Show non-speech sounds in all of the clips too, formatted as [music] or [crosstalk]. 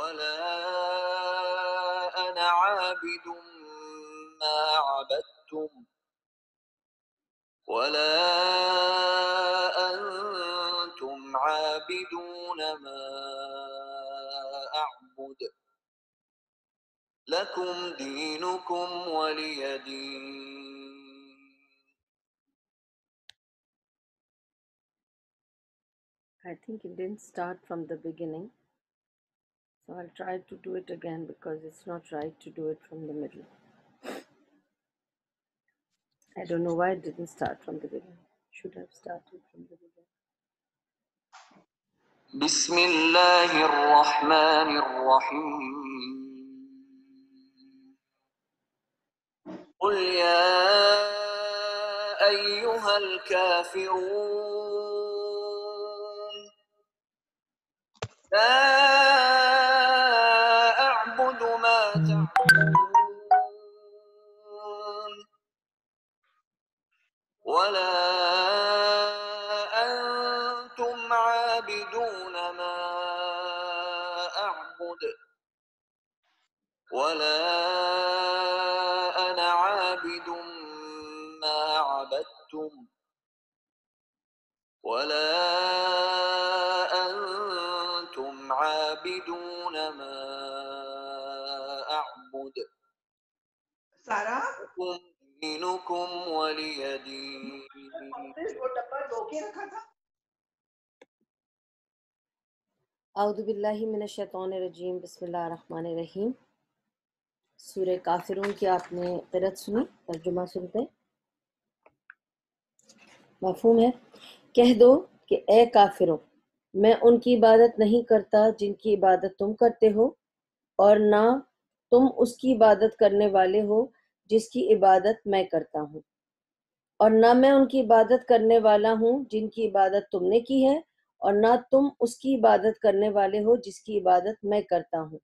ولا أنا عابد ما عبدتم ولا أنتم عابدون ما أعبد لكم دينكم ولي دين I think it didn't start from the beginning. So I'll try to do it again because it's not right to do it from the middle. I don't know why it didn't start from the beginning. Should have started from the beginning. بسم الله الرحمن الرحيم قل يا أيها الكافرون ولا أنا عابد ما عبدتم ولا أنتم عابدون ما أعبد سارة دينكم ولي دين أعوذ بالله من الشيطان الرجيم بسم الله الرحمن الرحيم सूर्य काफिरों की आपने तरत सुनी तर्जुमा सुनते मफहूम है कह दो कि ए काफिरों मैं उनकी इबादत नहीं करता जिनकी इबादत तुम करते हो और ना तुम उसकी इबादत करने वाले हो जिसकी इबादत मैं करता हूँ और ना मैं उनकी इबादत करने वाला हूँ जिनकी इबादत तुमने की है और ना तुम उसकी इबादत करने वाले हो जिसकी इबादत मैं करता हूँ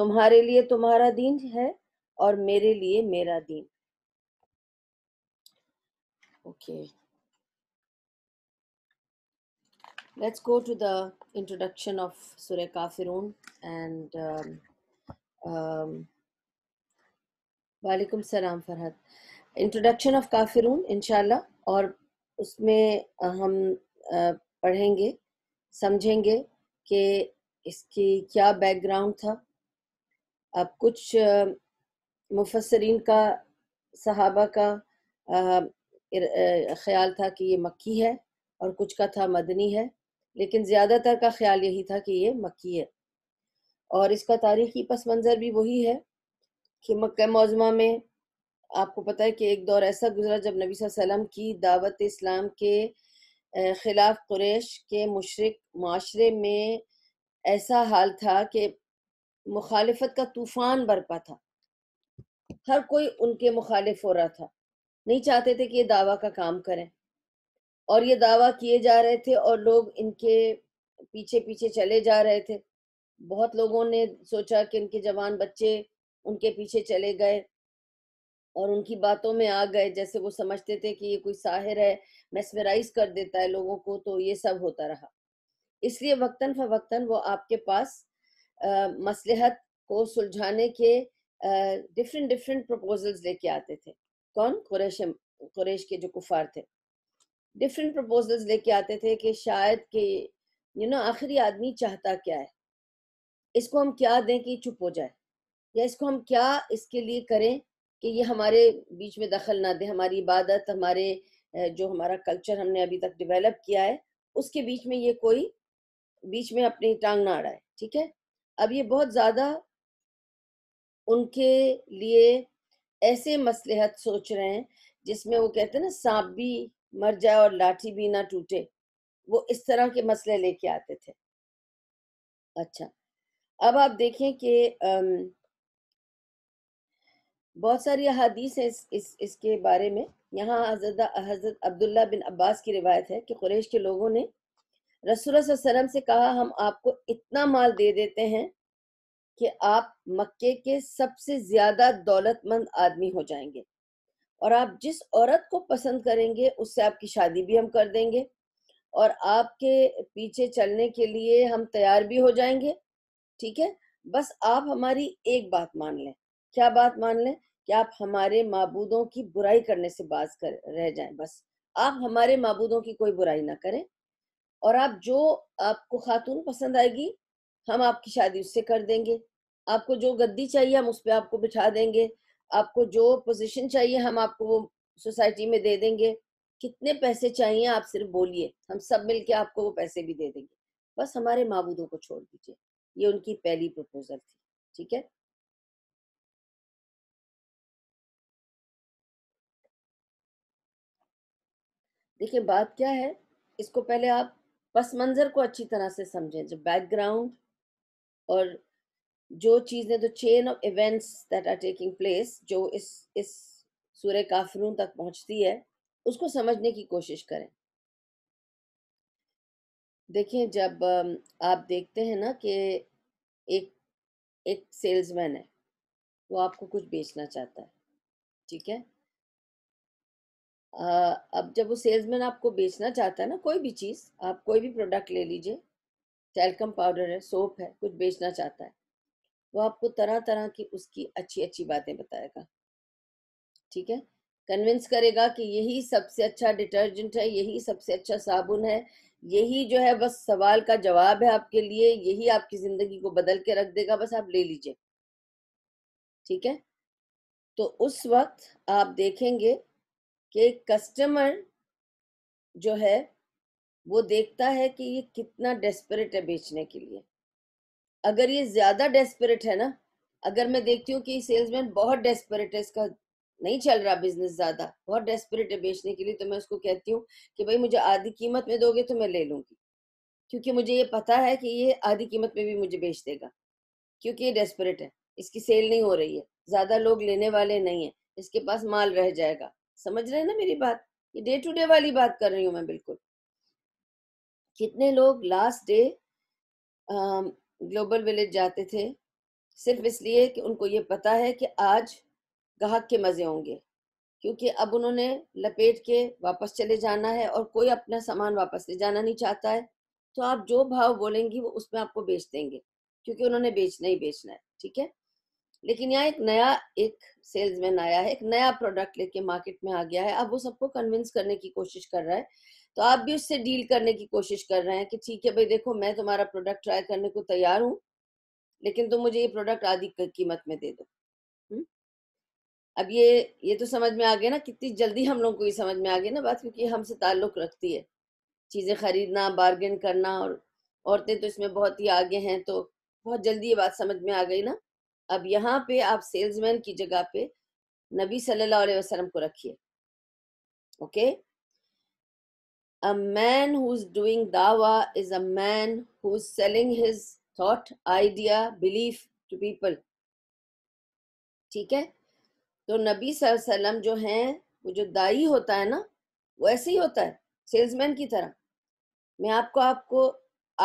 तुम्हारे लिए तुम्हारा दीन है और मेरे लिए मेरा दीन okay let's go to the introduction of surah kafirun and वालेकुम सलाम फरहत इंट्रोडक्शन ऑफ काफिरून इंशाल्लाह और उसमें हम पढ़ेंगे समझेंगे कि इसकी क्या बैकग्राउंड था अब कुछ मुफसरीन का सहाबा का ख्याल था कि ये मक्की है और कुछ का था मदनी है लेकिन ज़्यादातर का ख्याल यही था कि ये मक्की है और इसका तारीखी पस मंज़र भी वही है कि मक् मौजमा में आपको पता है कि एक दौर ऐसा गुजरा जब नबी वसल्लम की दावत इस्लाम के ख़िलाफ़ कुरेश के मशरक माशरे में ऐसा हाल था कि मुखालफत का तूफान बरपा था हर कोई उनके मुखालिफ हो रहा था नहीं चाहते थे कि ये दावा का काम करें और ये दावा किए जा रहे थे और लोग इनके पीछे पीछे चले जा रहे थे बहुत लोगों ने सोचा कि इनके जवान बच्चे उनके पीछे चले गए और उनकी बातों में आ गए जैसे वो समझते थे कि ये कोई साहिर है मेस्मराइज कर देता है लोगों को तो ये सब होता रहा इसलिए वक्तन फवक्तन वो आपके पास मसलहत को सुलझाने के डिफरेंट डिफरेंट प्रपोजल्स लेके आते थे कौन कुरेश कुरेश के जो कुफार थे डिफरेंट प्रपोजल्स लेके आते थे कि शायद कि यू नो आखिरी आदमी चाहता क्या है इसको हम क्या दें कि चुप हो जाए या इसको हम क्या इसके लिए करें कि ये हमारे बीच में दखल ना दे हमारी इबादत हमारे जो हमारा कल्चर हमने अभी तक डेवलप किया है उसके बीच में ये कोई बीच में अपनी टांग ना अड़ाए ठीक है अब ये बहुत ज़्यादा उनके लिए ऐसे मसलहत सोच रहे हैं जिसमें वो कहते हैं ना सांप भी मर जाए और लाठी भी ना टूटे वो इस तरह के मसले लेके आते थे अच्छा अब आप देखें कि बहुत सारी अहादीस हैं इस, इस इसके बारे में यहाँ हजरत हजरत अब्दुल्ला बिन अब्बास की रिवायत है कि कुरेश के लोगों ने रसूल सल्लम से कहा हम आपको इतना माल दे देते हैं कि आप मक्के के सबसे ज्यादा दौलतमंद आदमी हो जाएंगे और आप जिस औरत को पसंद करेंगे उससे आपकी शादी भी हम कर देंगे और आपके पीछे चलने के लिए हम तैयार भी हो जाएंगे ठीक है बस आप हमारी एक बात मान लें क्या बात मान लें कि आप हमारे मबूदों की बुराई करने से बाज कर रह जाएं बस आप हमारे मबूदों की कोई बुराई ना करें और आप जो आपको खातून पसंद आएगी हम आपकी शादी उससे कर देंगे आपको जो गद्दी चाहिए हम उस पर आपको बिठा देंगे आपको जो पोजीशन चाहिए हम आपको वो सोसाइटी में दे देंगे कितने पैसे चाहिए आप सिर्फ बोलिए हम सब मिलके आपको वो पैसे भी दे देंगे बस हमारे मबूदों को छोड़ दीजिए ये उनकी पहली प्रपोजल थी ठीक है देखिए बात क्या है इसको पहले आप पस मंजर को अच्छी तरह से समझें जो बैकग्राउंड और जो चीज़ें तो chain of events that are taking place जो इस इस सूर्य काफरों तक पहुंचती है उसको समझने की कोशिश करें देखें जब आप देखते हैं ना कि एक एक सेल्समैन है वो आपको कुछ बेचना चाहता है ठीक है अब जब वो सेल्समैन आपको बेचना चाहता है ना कोई भी चीज़ आप कोई भी प्रोडक्ट ले लीजिए टेलकम पाउडर है सोप है कुछ बेचना चाहता है वो आपको तरह तरह की उसकी अच्छी अच्छी बातें बताएगा ठीक है कन्विंस करेगा कि यही सबसे अच्छा डिटर्जेंट है यही सबसे अच्छा साबुन है यही जो है बस सवाल का जवाब है आपके लिए यही आपकी ज़िंदगी को बदल के रख देगा बस आप ले लीजिए ठीक है तो उस वक्त आप देखेंगे कि कस्टमर जो है वो देखता है कि ये कितना डेस्परेट है बेचने के लिए अगर ये ज़्यादा डेस्परेट है ना अगर मैं देखती हूँ कि सेल्समैन बहुत डेस्परेट है इसका नहीं चल रहा बिजनेस ज़्यादा बहुत डेस्परेट है बेचने के लिए तो मैं उसको कहती हूँ कि भाई मुझे आधी कीमत में दोगे तो मैं ले लूंगी क्योंकि मुझे ये पता है कि ये आधी कीमत में भी मुझे बेच देगा क्योंकि ये डेस्परेट है इसकी सेल नहीं हो रही है ज़्यादा लोग लेने वाले नहीं है इसके पास माल रह जाएगा समझ रहे हैं ना मेरी बात ये डे टू डे वाली बात कर रही हूँ मैं बिल्कुल कितने लोग लास्ट डे ग्लोबल विलेज जाते थे सिर्फ इसलिए कि उनको ये पता है कि आज गाहक के मज़े होंगे क्योंकि अब उन्होंने लपेट के वापस चले जाना है और कोई अपना सामान वापस ले जाना नहीं चाहता है तो आप जो भाव बोलेंगी वो उसमें आपको बेच देंगे क्योंकि उन्होंने बेचना ही बेचना है ठीक है लेकिन यहाँ एक नया एक सेल्समैन आया है एक नया प्रोडक्ट लेके मार्केट में आ गया है अब वो सबको कन्विंस करने की कोशिश कर रहा है तो आप भी उससे डील करने की कोशिश कर रहे हैं कि ठीक है भाई देखो मैं तुम्हारा प्रोडक्ट ट्राई करने को तैयार हूँ लेकिन तुम मुझे ये प्रोडक्ट आधी कीमत में दे दो अब ये ये तो समझ में आ गया ना कितनी जल्दी हम लोग को ये समझ में आ गया ना बात क्योंकि हमसे ताल्लुक रखती है चीज़ें खरीदना बार्गेन करना और औरतें तो इसमें बहुत ही आगे हैं तो बहुत जल्दी ये बात समझ में आ गई ना अब यहाँ पे आप सेल्समैन की जगह पे नबी सल्लल्लाहु अलैहि वसल्लम को रखिए okay a man who is doing दावा is a man who is selling his thought idea belief to people ठीक है तो नबी वसल्लम जो हैं वो जो दाई होता है ना वो ऐसे ही होता है सेल्समैन की तरह मैं आपको आपको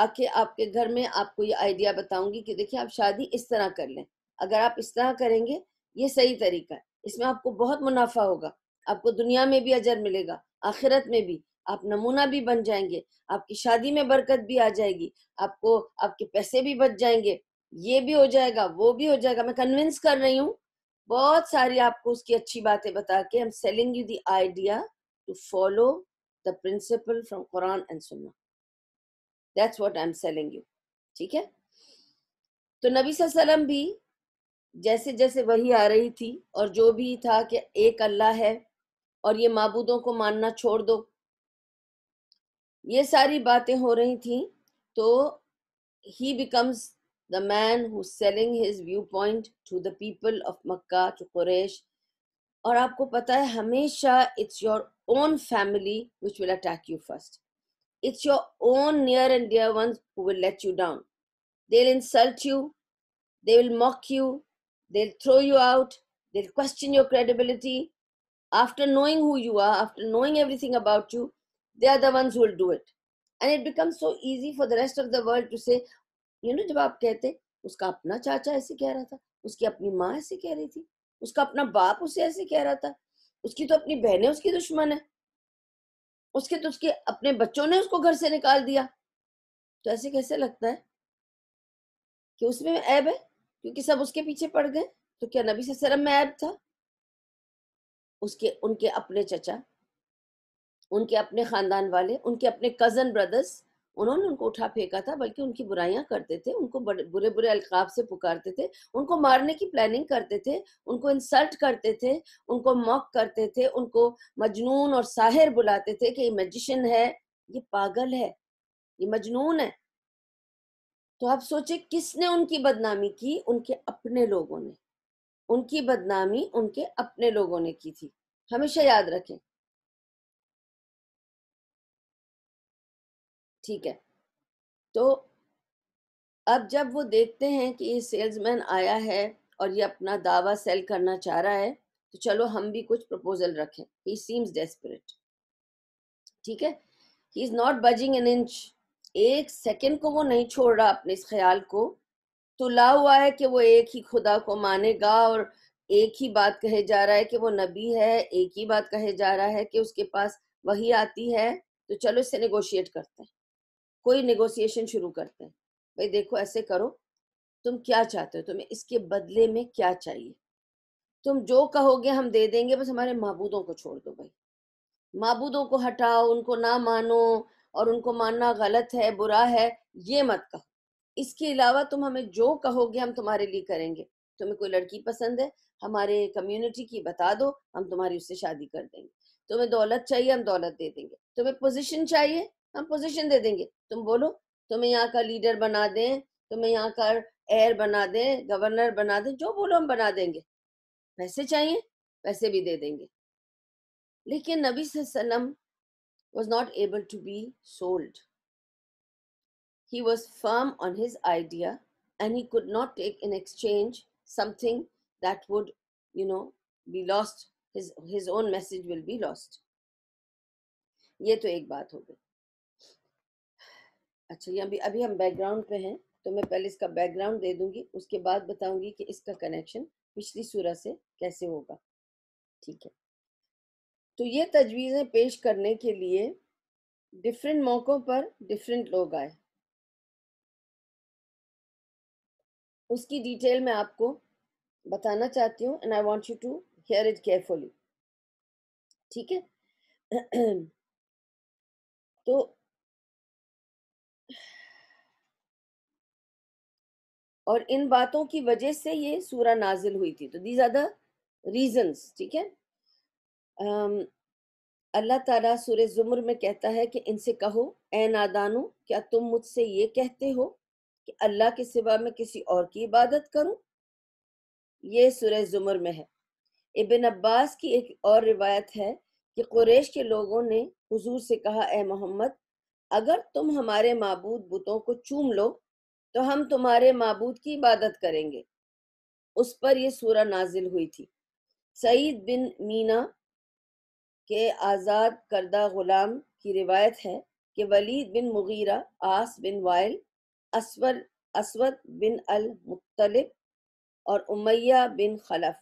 आके आपके घर में आपको ये आइडिया बताऊंगी कि देखिए आप शादी इस तरह कर लें अगर आप इस तरह करेंगे ये सही तरीका है इसमें आपको बहुत मुनाफा होगा आपको दुनिया में भी अजर मिलेगा आखिरत में भी आप नमूना भी बन जाएंगे आपकी शादी में बरकत भी आ जाएगी आपको आपके पैसे भी बच जाएंगे ये भी हो जाएगा वो भी हो जाएगा मैं कन्विंस कर रही हूँ बहुत सारी आपको उसकी अच्छी बातें बता के I am selling you the idea to follow the principle from Quran and सुन्ना that's what I am selling you ठीक है तो नबी वसल्लम भी जैसे जैसे वही आ रही थी और जो भी था कि एक अल्लाह है और ये मबूदों को मानना छोड़ दो ये सारी बातें हो रही थी तो ही becomes the man who selling his view point to the people of Mecca to Quraysh और आपको पता है हमेशा it's your own family which will attack you first it's your own near and dear ones who will let you down they will insult you they will mock you They'll throw you out, they'll question your credibility. After knowing who you are, after knowing everything about you, they are the ones who will do it. And it becomes so easy for the rest of the world to say, you know, जब आप कहते उसका अपना चाचा ऐसे कह रहा था उसकी अपनी माँ ऐसे कह रही थी उसका अपना बाप उसे ऐसे कह रहा था उसकी तो अपनी बहनें uski dushman hai उसके तो उसके अपने बच्चों ने उसको घर से निकाल दिया तो ऐसे कैसे लगता है कि उसमें ऐब है क्योंकि सब उसके पीछे पड़ गए तो क्या नबी से में ऐब था उसके उनके अपने चचा उनके अपने खानदान वाले उनके अपने कजन ब्रदर्स उन्होंने उनको उठा फेंका था बल्कि उनकी बुराइयां करते थे उनको बुरे बुरे अलकाब से पुकारते थे उनको मारने की प्लानिंग करते थे उनको इंसल्ट करते थे उनको मॉक करते थे उनको मजनून और साहिर बुलाते थे कि ये मजिशन है ये पागल है ये मजनून है तो आप सोचे किसने उनकी बदनामी की उनके अपने लोगों ने उनकी बदनामी उनके अपने लोगों ने की थी हमेशा याद रखें ठीक है तो अब जब वो देखते हैं कि ये सेल्समैन आया है और ये अपना दावा सेल करना चाह रहा है तो चलो हम भी कुछ प्रपोजल रखें ही सीम्स डेस्परेट ठीक है he is not budging an inch एक सेकंड को वो नहीं छोड़ रहा अपने इस ख्याल को तुला तो हुआ है कि वो एक ही खुदा को मानेगा और एक ही बात कहे जा रहा है कि वो नबी है एक ही बात कहे जा रहा है कि उसके पास वही आती है तो चलो इससे नेगोशिएट करते हैं कोई नेगोशिएशन शुरू करते हैं भाई देखो ऐसे करो तुम क्या चाहते हो तुम्हें इसके बदले में क्या चाहिए तुम जो कहोगे हम दे देंगे बस हमारे महबूदों को छोड़ दो भाई महबूदों को हटाओ उनको ना मानो और उनको मानना गलत है बुरा है ये मत कहो इसके अलावा तुम हमें जो कहोगे हम तुम्हारे लिए करेंगे तुम्हें कोई लड़की पसंद है हमारे कम्युनिटी की बता दो हम तुम्हारी उससे शादी कर देंगे तुम्हें दौलत चाहिए हम दौलत दे देंगे तुम्हें पोजीशन चाहिए हम पोजीशन दे देंगे तुम बोलो तुम्हें यहाँ का लीडर बना दें तुम्हें यहाँ का एयर बना दें गवर्नर बना दें जो बोलो हम बना देंगे पैसे चाहिए पैसे भी दे देंगे लेकिन नबी सल्लम was not able to be sold. He was firm on his idea and he could not take in exchange something that would, you know, be lost. His, his own message will be lost. ये तो एक बात हो गई अच्छा ये अभी अभी हम बैकग्राउंड पे हैं तो मैं पहले इसका बैकग्राउंड दे दूंगी उसके बाद बताऊंगी कि इसका कनेक्शन पिछली सूरह से कैसे होगा ठीक है तो ये तजवीज़ें पेश करने के लिए डिफरेंट मौक़ों पर डिफरेंट लोग आए उसकी डिटेल मैं आपको बताना चाहती हूँ and I want you to hear it carefully ठीक है [clears throat] तो और इन बातों की वजह से ये सूरा नाजिल हुई थी तो दीज आर द रीजन्स ठीक है अल्लाह ताला सूर्य जुमर में कहता है कि इनसे कहो ए नादानो क्या तुम मुझसे ये कहते हो कि अल्लाह के सिवा मैं किसी और की इबादत करूं ये सूर्य जुमर में है इबन अब्बास की एक और रिवायत है कि कुरैश के लोगों ने हुजूर से कहा ए मोहम्मद अगर तुम हमारे मबूद बुतों को चूम लो तो हम तुम्हारे मबूद की इबादत करेंगे उस पर यह सूरा नाजिल हुई थी सईद बिन मीना के आज़ाद करदा ग़ुलाम की रिवायत है कि Walid bin Mughira As bin Wail Aswar Aswad bin al Mukhtalib और उमैया बिन खलफ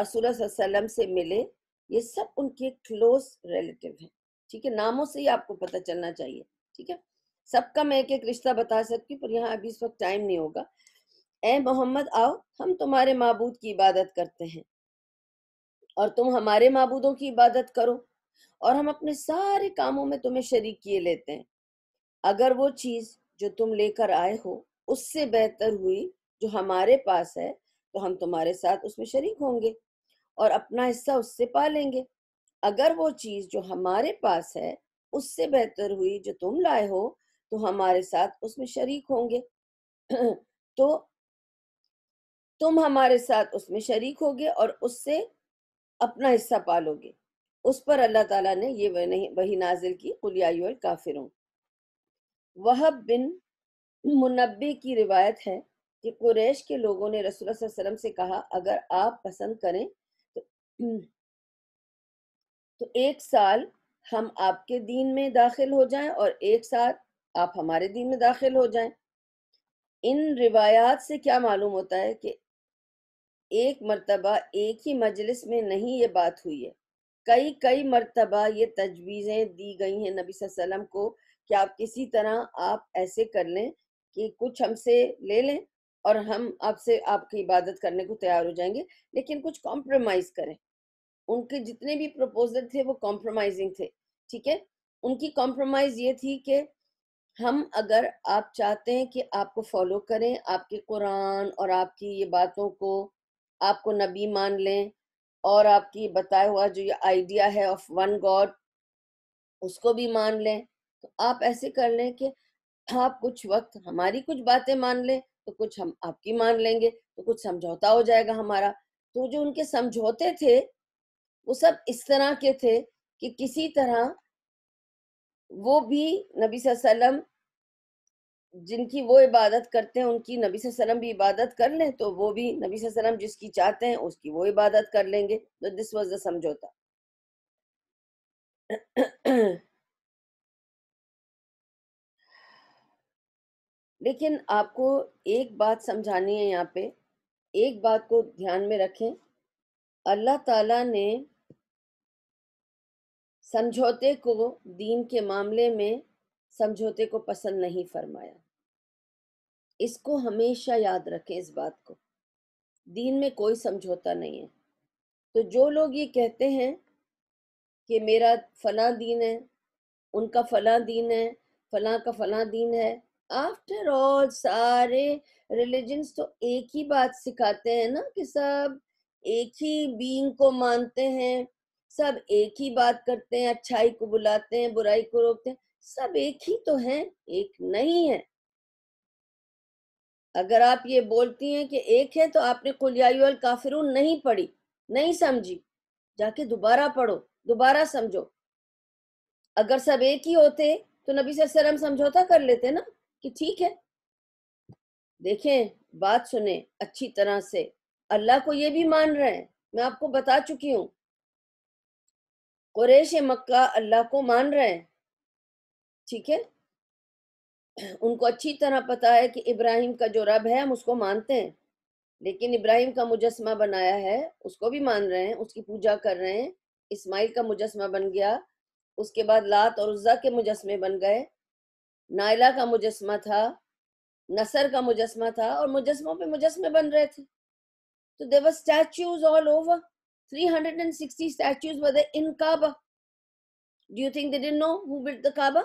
रसूल सल्लम से मिले ये सब उनके क्लोज रिलेटिव हैं ठीक है नामों से ही आपको पता चलना चाहिए ठीक है सबका मैं एक एक रिश्ता बता सकती हूँ पर यहाँ अभी इस वक्त टाइम नहीं होगा ए मोहम्मद आओ हम तुम्हारे मबूद की इबादत करते हैं और तुम हमारे माबूदों की इबादत करो और हम अपने सारे कामों में तुम्हें शरीक किए लेते हैं अगर वो चीज़ जो तुम लेकर आए हो उससे बेहतर हुई जो हमारे पास है तो हम तुम्हारे साथ उसमें शरीक होंगे और अपना हिस्सा उससे पा लेंगे अगर वो चीज़ जो हमारे पास है उससे बेहतर हुई जो तुम लाए हो तो हमारे साथ उसमें शरीक होंगे [clears throat] तो तुम हमारे साथ उसमें शरीक होगे और उससे अपना हिस्सा पालोगे उस पर अल्लाह ताला ने ये वही नाजिल की कुलियाल काफिरों वह बिन मुनबे की रिवायत है कि कुरैश के लोगों ने रसूल वसल्लम से कहा अगर आप पसंद करें तो, तो एक साल हम आपके दीन में दाखिल हो जाएं और एक साल आप हमारे दीन में दाखिल हो जाएं इन रिवायात से क्या मालूम होता है कि एक मरतबा एक ही मजलिस में नहीं ये बात हुई है कई कई मरतबा ये तजवीज़ें दी गई हैं नबी वसल्लम को कि आप किसी तरह आप ऐसे कर लें कि कुछ हमसे ले लें और हम आपसे आपकी इबादत करने को तैयार हो जाएंगे लेकिन कुछ कॉम्प्रोमाइज़ करें उनके जितने भी प्रपोजल थे वो कॉम्प्रोमाइजिंग थे ठीक है उनकी कॉम्प्रोमाइज़ ये थी कि हम अगर आप चाहते हैं कि आपको फॉलो करें आपके कुरान और आपकी ये बातों को आपको नबी मान लें और आपकी बताया हुआ जो ये आइडिया है ऑफ वन गॉड उसको भी मान लें तो आप ऐसे कर लें कि आप कुछ वक्त हमारी कुछ बातें मान लें तो कुछ हम आपकी मान लेंगे तो कुछ समझौता हो जाएगा हमारा तो जो उनके समझौते थे वो सब इस तरह के थे कि किसी तरह वो भी नबी वसल्लम जिनकी वो इबादत करते हैं उनकी नबी वसल्लम भी इबादत कर लें तो वो भी नबी वसल्लम जिसकी चाहते हैं उसकी वो इबादत कर लेंगे तो दिस वॉज द समझौता लेकिन आपको एक बात समझानी है यहाँ पे एक बात को ध्यान में रखें अल्लाह ताला ने समझौते को दीन के मामले में समझौते को पसंद नहीं फरमाया इसको हमेशा याद रखें इस बात को दीन में कोई समझौता नहीं है तो जो लोग ये कहते हैं कि मेरा फला दीन है उनका फला दीन है फला का फला दीन है आफ्टर ऑल सारे रिलीजन्स तो एक ही बात सिखाते हैं ना कि सब एक ही बीइंग को मानते हैं सब एक ही बात करते हैं अच्छाई को बुलाते हैं बुराई को रोकते हैं सब एक ही तो हैं एक नहीं है अगर आप ये बोलती हैं कि एक है तो आपने कुलियाल काफिरून नहीं पढ़ी नहीं समझी जाके दोबारा पढ़ो दोबारा समझो अगर सब एक ही होते तो नबी सरम समझौता कर लेते ना कि ठीक है देखें बात सुने अच्छी तरह से अल्लाह को ये भी मान रहे हैं मैं आपको बता चुकी हूँ कुरेश मक्का अल्लाह को मान रहे हैं ठीक है उनको अच्छी तरह पता है कि इब्राहिम का जो रब है हम उसको मानते हैं लेकिन इब्राहिम का मुजस्मा बनाया है उसको भी मान रहे हैं उसकी पूजा कर रहे हैं इस्माइल का मुजस्मा बन गया उसके बाद लात और उज्जा के मुजस्मे बन गए नायला का मुजस्मा था नसर का मुजस्मा था और मुजस्मों पे मुजस्मे बन रहे थे तो there were statues all over hundred and sixty statues in Kaaba do you think they didn't know who built the Kaaba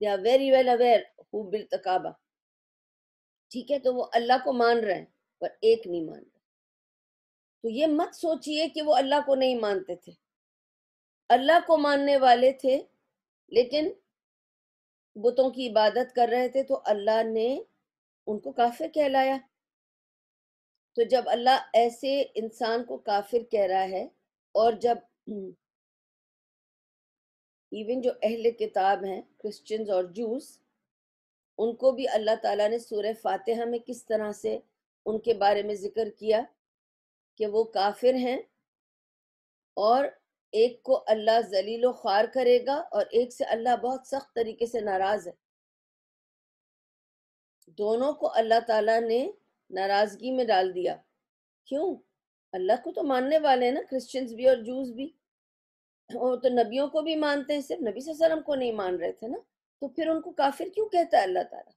they are very well aware who built the Kaaba ठीक है तो वो अल्लाह को मान रहे हैं पर एक नहीं मान रहे तो ये मत सोचिए कि वो अल्लाह को नहीं मानते थे अल्लाह को मानने वाले थे लेकिन बुतों की इबादत कर रहे थे तो अल्लाह ने उनको काफिर कहलाया तो जब अल्लाह ऐसे इंसान को काफिर कह रहा है और जब इवन जो अहल किताब हैं क्रिश्चियंस और जूस उनको भी अल्लाह ताला ने सूर्य फातिहा में किस तरह से उनके बारे में जिक्र किया कि वो काफिर हैं और एक को अल्लाह जलील ख्वार करेगा और एक से अल्लाह बहुत सख्त तरीके से नाराज है दोनों को अल्लाह ताला ने नाराजगी में डाल दिया क्यों अल्लाह को तो मानने वाले हैं ना क्रिश्चियंस भी और जूस भी वो तो नबियों को भी मानते हैं सिर्फ नबी वसल्लम को नहीं मान रहे थे ना तो फिर उनको काफिर क्यों कहता है अल्लाह ताला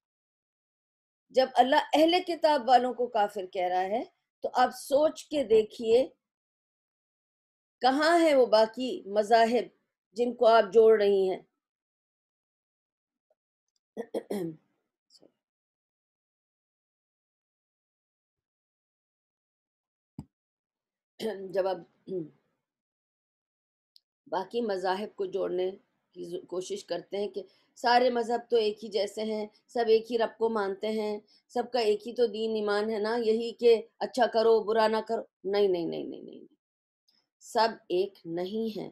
जब अल्लाह अहले किताब वालों को काफिर कह रहा है तो आप सोच के देखिए कहाँ है वो बाकी मजाहब जिनको आप जोड़ रही हैं [clears throat] जब आप बाकी मजाहब को जोड़ने की कोशिश करते हैं कि सारे मज़हब तो एक ही जैसे हैं सब एक ही रब को मानते हैं सबका एक ही तो दीन ईमान है ना यही कि अच्छा करो बुरा ना करो नहीं नहीं नहीं नहीं नहीं सब एक नहीं है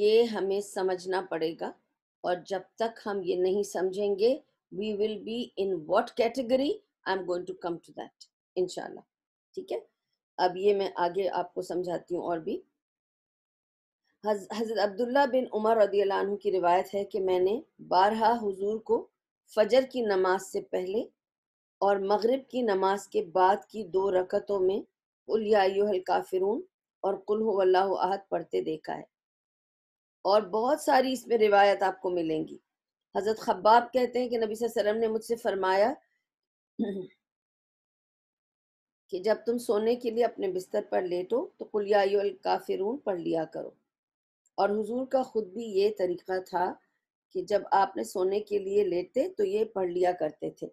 ये हमें समझना पड़ेगा और जब तक हम ये नहीं समझेंगे we will be in what category I am going to come to that इनशाला ठीक है अब ये मैं आगे आपको समझाती हूँ और भी हज़रत अब्दुल्ला बिन उमर रदील्ला की रिवायत है कि मैंने बारहा हुजूर को फजर की नमाज से पहले और मगरिब की नमाज के बाद की दो रकतों में उल काफिरून और कुल आहद पढ़ते देखा है और बहुत सारी इसमें रिवायत आपको मिलेंगी हज़रत खब्बाब कहते हैं कि नबी वसल्लम ने मुझसे फरमाया कि जब तुम सोने के लिए अपने बिस्तर पर लेटो तो कुलियाल काफिरून पढ़ लिया करो और हुजूर का खुद भी ये तरीका था कि जब आपने सोने के लिए लेटते तो ये पढ़ लिया करते थे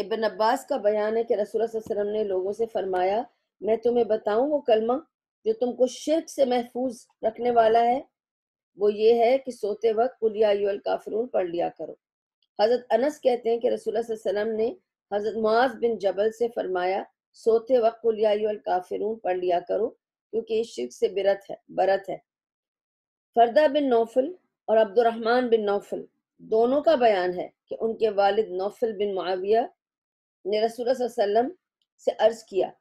इबन अब्बास का बयान है कि रसूल ने लोगों से फरमाया मैं तुम्हें बताऊं वो कलमा जो तुमको शिरक से महफूज रखने वाला है वो ये है कि सोते वक्त कुलियाल काफरून पढ़ लिया करो हज़रत अनस कहते हैं कि रसूल ने हज़रत मुआज बिन जबल से फरमाया सोते वक्त कुलियाल काफिरून पढ़ लिया करो क्योंकि इस शिरक से बिरत है बरत है फरदा बिन नौफल और अब्दुलरहमान बिन नौफल दोनों का बयान है कि उनके वालिद नौफल बिन माविया ने रसूल वसल्लम से अर्ज किया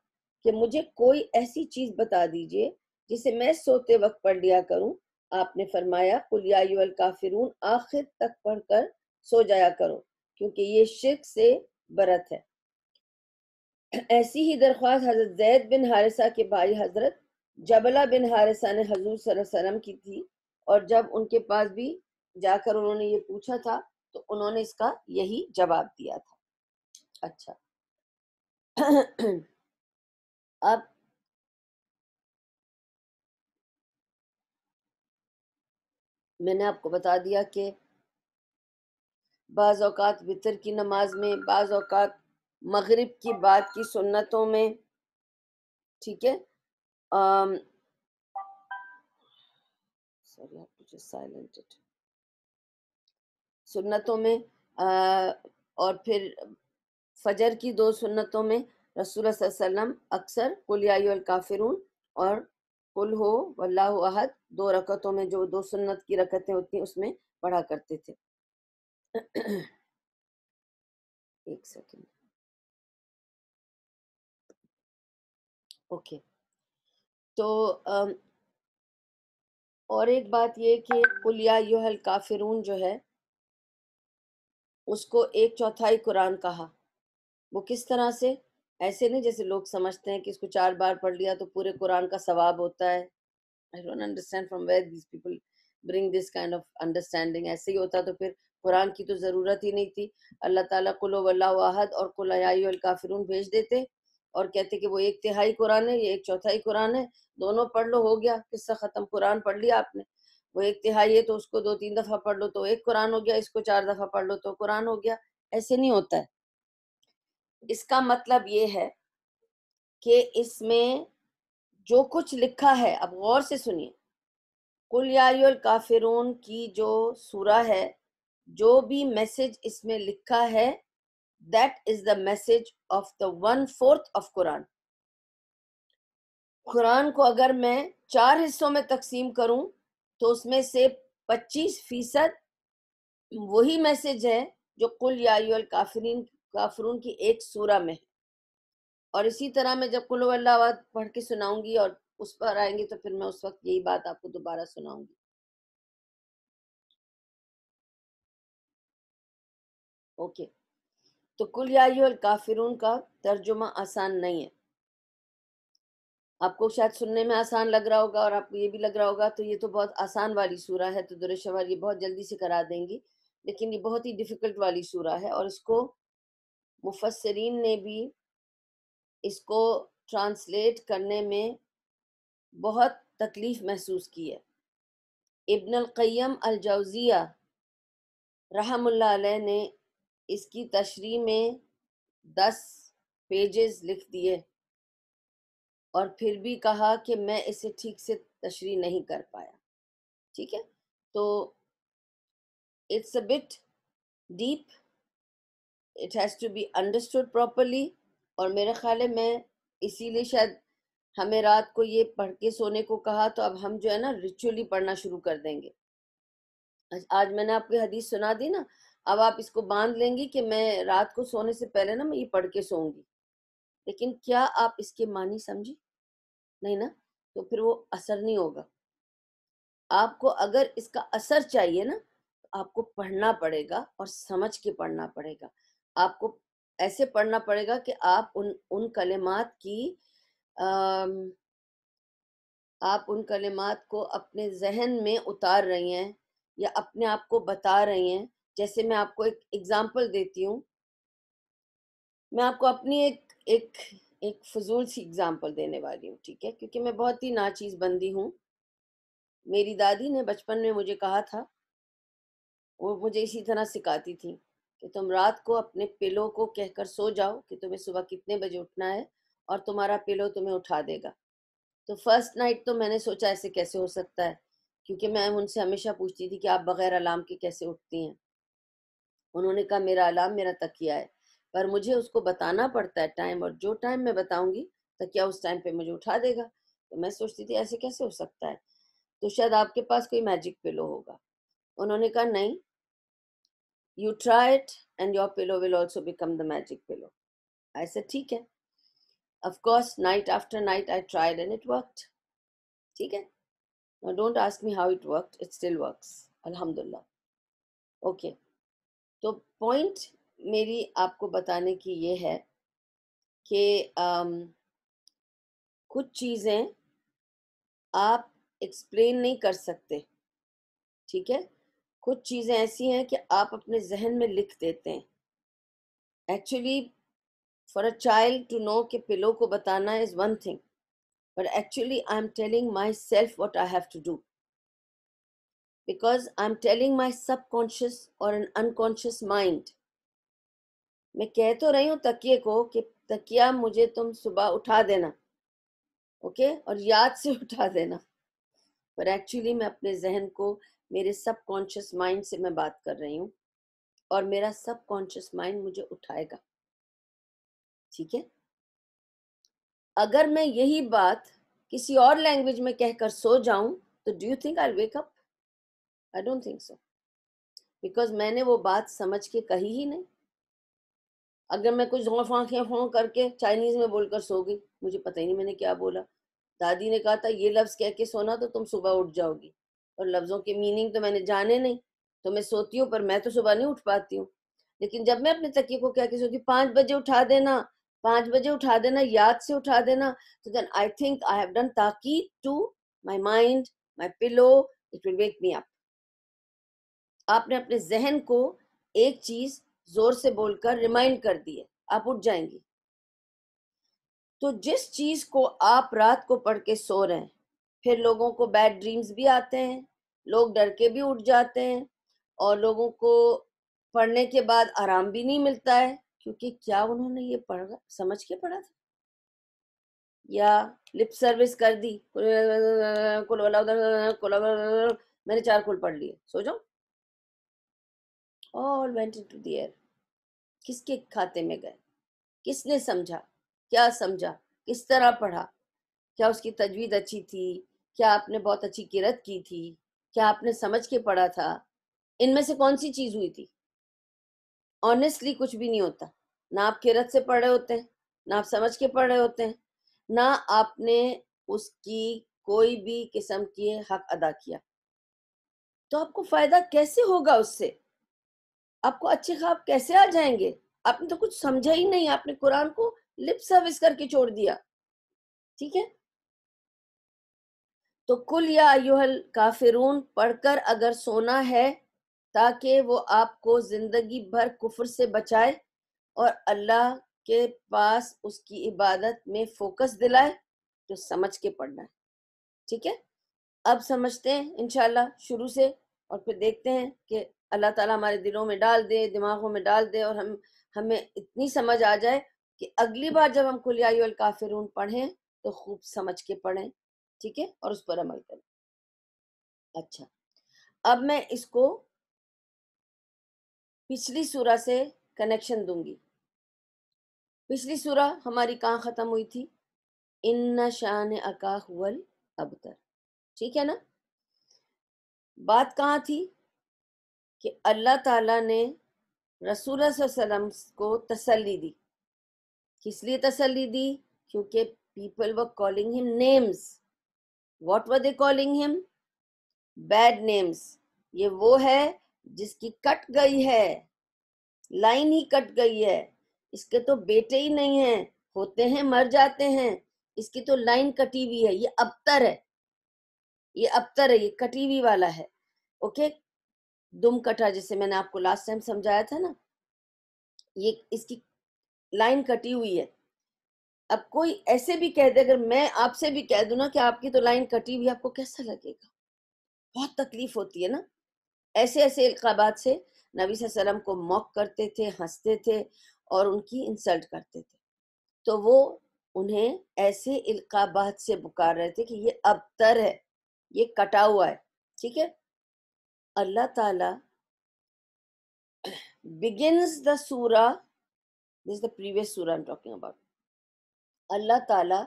कि मुझे कोई ऐसी चीज़ बता दीजिए जिसे मैं सोते वक्त पढ़ लिया करूं आपने फरमाया कुलियाल काफिरून आखिर तक पढ़कर सो जाया करो क्योंकि ये शिरक से बरत है ऐसी ही दरख्वास्त हज़रत जैद बिन हारिसा के भाई हज़रत जबला बिन हारिसा ने हजूर सरसरम की थी और जब उनके पास भी जाकर उन्होंने ये पूछा था तो उन्होंने इसका यही जवाब दिया था अच्छा [clears throat] अब मैंने आपको बता दिया कि बाज़ अवत वितर की नमाज में बाज़ अवत मगरिब की बात की सुन्नतों में ठीक है सॉरी आपको सुन्नतों में आ, और फिर फजर की दो सुन्नतों में रसूल सल्लम अक्सर कुलियाल काफिरून और कुल हो वल्लाह अहद दो रकतों में जो दो सुन्नत की रकतें होती हैं उसमें पढ़ा करते थे [clears throat] एक सेकेंड ओके तो और एक बात ये कि कुलिया युहल काफिरून जो है उसको एक चौथाई कुरान कहा वो किस तरह से ऐसे नहीं जैसे लोग समझते हैं कि इसको चार बार पढ़ लिया तो पूरे कुरान का सवाब होता है I don't understand from where this people bring this kind of understanding ऐसे ही होता तो फिर कुरान की तो ज़रूरत ही नहीं थी अल्लाह ताला कुल वल्लाहद और कुल काफिरून भेज देते और कहते कि वो एक तिहाई कुरान है ये एक चौथाई कुरान है दोनों पढ़ लो हो गया किस्सा ख़त्म कुरान पढ़ लिया आपने वो एक तिहाई है तो उसको दो तीन दफ़ा पढ़ लो तो एक कुरान हो गया इसको चार दफ़ा पढ़ लो तो कुरान हो गया ऐसे नहीं होता है इसका मतलब ये है कि इसमें जो कुछ लिखा है अब गौर से सुनिए कुल काफिरून की जो सूरा है जो भी मैसेज इसमें लिखा है That is the message of the one fourth of Quran. Quran को अगर मैं चार हिस्सों में तकसीम करूं तो उसमें से 25 फीसद वही मैसेज है जो कुल यायुल काफरीन काफरून की एक सूरा में है और इसी तरह मैं जब कुल अल्लाह पढ़ के सुनाऊंगी और उस पर आएंगे तो फिर मैं उस वक्त यही बात आपको दोबारा सुनाऊंगी ओके okay. तो कुल यायुल काफिरून का तर्जुमा आसान नहीं है आपको शायद सुनने में आसान लग रहा होगा और आपको ये भी लग रहा होगा तो ये तो बहुत आसान वाली सूरा है तो दुरशवाल ये बहुत जल्दी से करा देंगी लेकिन ये बहुत ही डिफ़िकल्ट वाली सूरा है और इसको मुफसरीन ने भी इसको ट्रांसलेट करने में बहुत तकलीफ़ महसूस की है इब्न अलकैम अलजौज़िया रहमुल्ला ने इसकी तशरी में दस पेजेस लिख दिए और फिर भी कहा कि मैं इसे ठीक से तशरी नहीं कर पाया ठीक है तो it's a bit deep it has to be understood properly और मेरे ख्याल है मैं इसीलिए शायद हमें रात को ये पढ़ के सोने को कहा तो अब हम जो है ना रिचुअली पढ़ना शुरू कर देंगे आज मैंने आपकी हदीस सुना दी ना अब आप इसको बांध लेंगी कि मैं रात को सोने से पहले ना मैं ये पढ़ के सोऊंगी लेकिन क्या आप इसके मानी समझी नहीं ना तो फिर वो असर नहीं होगा आपको अगर इसका असर चाहिए ना तो आपको पढ़ना पड़ेगा और समझ के पढ़ना पड़ेगा आपको ऐसे पढ़ना पड़ेगा कि आप उन उन कलेमात की आप उन कलेमात को अपने जहन में उतार रही हैं या अपने आप को बता रही हैं जैसे मैं आपको एक एग्जाम्पल देती हूँ मैं आपको अपनी एक एक एक फजूल सी एग्जाम्पल देने वाली हूँ ठीक है क्योंकि मैं बहुत ही नाचीज बंदी हूँ मेरी दादी ने बचपन में मुझे कहा था वो मुझे इसी तरह सिखाती थी कि तुम रात को अपने पिलो को कहकर सो जाओ कि तुम्हें सुबह कितने बजे उठना है और तुम्हारा पिलो तुम्हें उठा देगा तो फर्स्ट नाइट तो मैंने सोचा ऐसे कैसे हो सकता है क्योंकि मैं उनसे हमेशा पूछती थी कि आप बगैर अलार्म के कैसे उठती हैं उन्होंने कहा मेरा अलार्म मेरा तकिया है पर मुझे उसको बताना पड़ता है टाइम और जो टाइम मैं बताऊंगी तकिया तो उस टाइम पे मुझे उठा देगा तो मैं सोचती थी ऐसे कैसे हो सकता है तो शायद आपके पास कोई मैजिक पिलो होगा उन्होंने कहा नहीं you try it and your pillow will also become the magic pillow ऐसे ठीक है of course night after night i tried and it worked theek hai now don't ask me how it worked it still works alhamdulillah okay तो point मेरी आपको बताने की ये है कि कुछ चीज़ें आप एक्सप्लेन नहीं कर सकते ठीक है कुछ चीज़ें ऐसी हैं कि आप अपने जहन में लिख देते हैं actually for a child to know के पिलो को बताना is one thing but actually I am telling myself what I have to do because I am telling my conscious और एन अनकॉन्शियस माइंड मैं कह तो रही हूँ तकिए को कि तकिया मुझे तुम सुबह उठा देना ओके okay? और याद से [laughs] उठा देना पर एक्चुअली मैं अपने जहन को मेरे सब कॉन्शियस माइंड से मैं बात कर रही हूँ और मेरा सब कॉन्शियस माइंड मुझे उठाएगा ठीक है अगर मैं यही बात किसी और लैंग्वेज में कहकर सो जाऊं तो do you think I wake up I don't think so because मैंने वो बात समझ के कही ही नहीं अगर मैं कुछ गौफ आँखें फों करके चाइनीज़ में बोलकर सो गई मुझे पता ही नहीं मैंने क्या बोला दादी ने कहा था ये लफ्ज़ कह के सोना तो तुम सुबह उठ जाओगी और लफ्ज़ों के मीनिंग तो मैंने जाने नहीं तो मैं सोती हूँ पर मैं तो सुबह नहीं उठ पाती हूँ लेकिन जब मैं अपने तकिए को क्या के सोती पाँच बजे उठा देना पाँच बजे उठा देना याद से उठा देना तो then I think I have done ताकि to my mind my pillow it will wake me up आपने अपने जहन को एक चीज जोर से बोलकर रिमाइंड कर दी है आप उठ जाएंगी तो जिस चीज को आप रात को पढ़ के सो रहे हैं फिर लोगों को बैड ड्रीम्स भी आते हैं लोग डर के भी उठ जाते हैं और लोगों को पढ़ने के बाद आराम भी नहीं मिलता है क्योंकि क्या उन्होंने ये पढ़ समझ के पढ़ा था या लिप सर्विस कर दी कुल मैंने चार कुल पढ़ लिए सो जाओ ऑल वेंट इन टू दर किसके खाते में गए किसने समझा क्या समझा किस तरह पढ़ा क्या उसकी तजवीज अच्छी थी क्या आपने बहुत अच्छी किरत की थी क्या आपने समझ के पढ़ा था इनमें से कौन सी चीज़ हुई थी ऑनेस्टली कुछ भी नहीं होता ना आप किरत से पढ़े होते हैं ना आप समझ के पढ़े होते हैं ना आपने उसकी कोई भी किस्म की हक अदा किया तो आपको फायदा कैसे होगा उससे आपको अच्छे ख्वाब कैसे आ जाएंगे आपने तो कुछ समझा ही नहीं आपने कुरान को लिप सर्विस करके छोड़ दिया ठीक है तो कुल या युहल काफिरून पढ़कर अगर सोना है ताकि वो आपको जिंदगी भर कुफर से बचाए और अल्लाह के पास उसकी इबादत में फोकस दिलाए तो समझ के पढ़ना है ठीक है अब समझते हैं इनशाला शुरू से और फिर देखते हैं कि अल्लाह ताला हमारे दिलों में डाल दे दिमागों में डाल दे और हम हमें इतनी समझ आ जाए कि अगली बार जब हम कुलियाल काफिर पढ़ें तो खूब समझ के पढ़ें ठीक है और उस पर अमल करें अच्छा अब मैं इसको पिछली सूरा से कनेक्शन दूंगी पिछली सूरह हमारी कहाँ ख़त्म हुई थी इन्ना शान अका अबतर ठीक है ना बात कहाँ थी कि अल्लाह ताला ने रसूल सल्लम को तसल्ली दी किस लिए तसल्ली दी क्योंकि people were calling him names what were they calling him bad names ये वो है जिसकी कट गई है लाइन ही कट गई है इसके तो बेटे ही नहीं हैं होते हैं मर जाते हैं इसकी तो लाइन कटी हुई है ये अबतर है ये अबतर है ये कटी हुई वाला है ओके दुम कटा जिसे मैंने आपको लास्ट टाइम समझाया था ना ये इसकी लाइन कटी हुई है अब कोई ऐसे भी कह दे अगर मैं आपसे भी कह दू ना कि आपकी तो लाइन कटी हुई आपको कैसा लगेगा बहुत तकलीफ होती है ना ऐसे ऐसे इकबात से नबी सलम को मॉक करते थे हंसते थे और उनकी इंसल्ट करते थे तो वो उन्हें ऐसे इकबात से पुकार रहे थे कि ये अबतर है ये कटा हुआ है ठीक है अल्लाह ताला बिगिंस द सूरा दिस द प्रीवियस सूरा I am talking about Allah ताला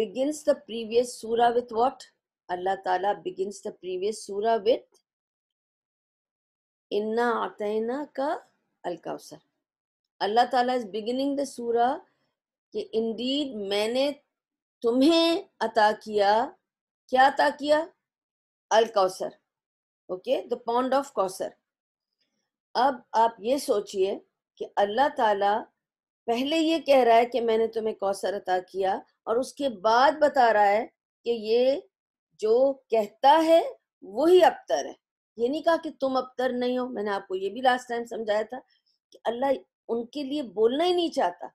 बिगिंस द प्रीवियस सूरा विथ व्हाट अल्लाह ताला बिगिंस द प्रीवियस सूरा विथ इन्ना आतेना का अलकाउसर अल्लाह ताला इज बिगिनिंग द सूरा कि इंडीड मैंने तुम्हें अता किया क्या अता किया अलकौसर okay the pond of Kausar अब आप ये सोचिए कि अल्लाह ताला पहले ये कह रहा है कि मैंने तुम्हें कौसर अता किया और उसके बाद बता रहा है कि ये जो कहता है वही अबतर है ये नहीं कहा कि तुम अबतर नहीं हो मैंने आपको ये भी लास्ट टाइम समझाया था कि अल्लाह उनके लिए बोलना ही नहीं चाहता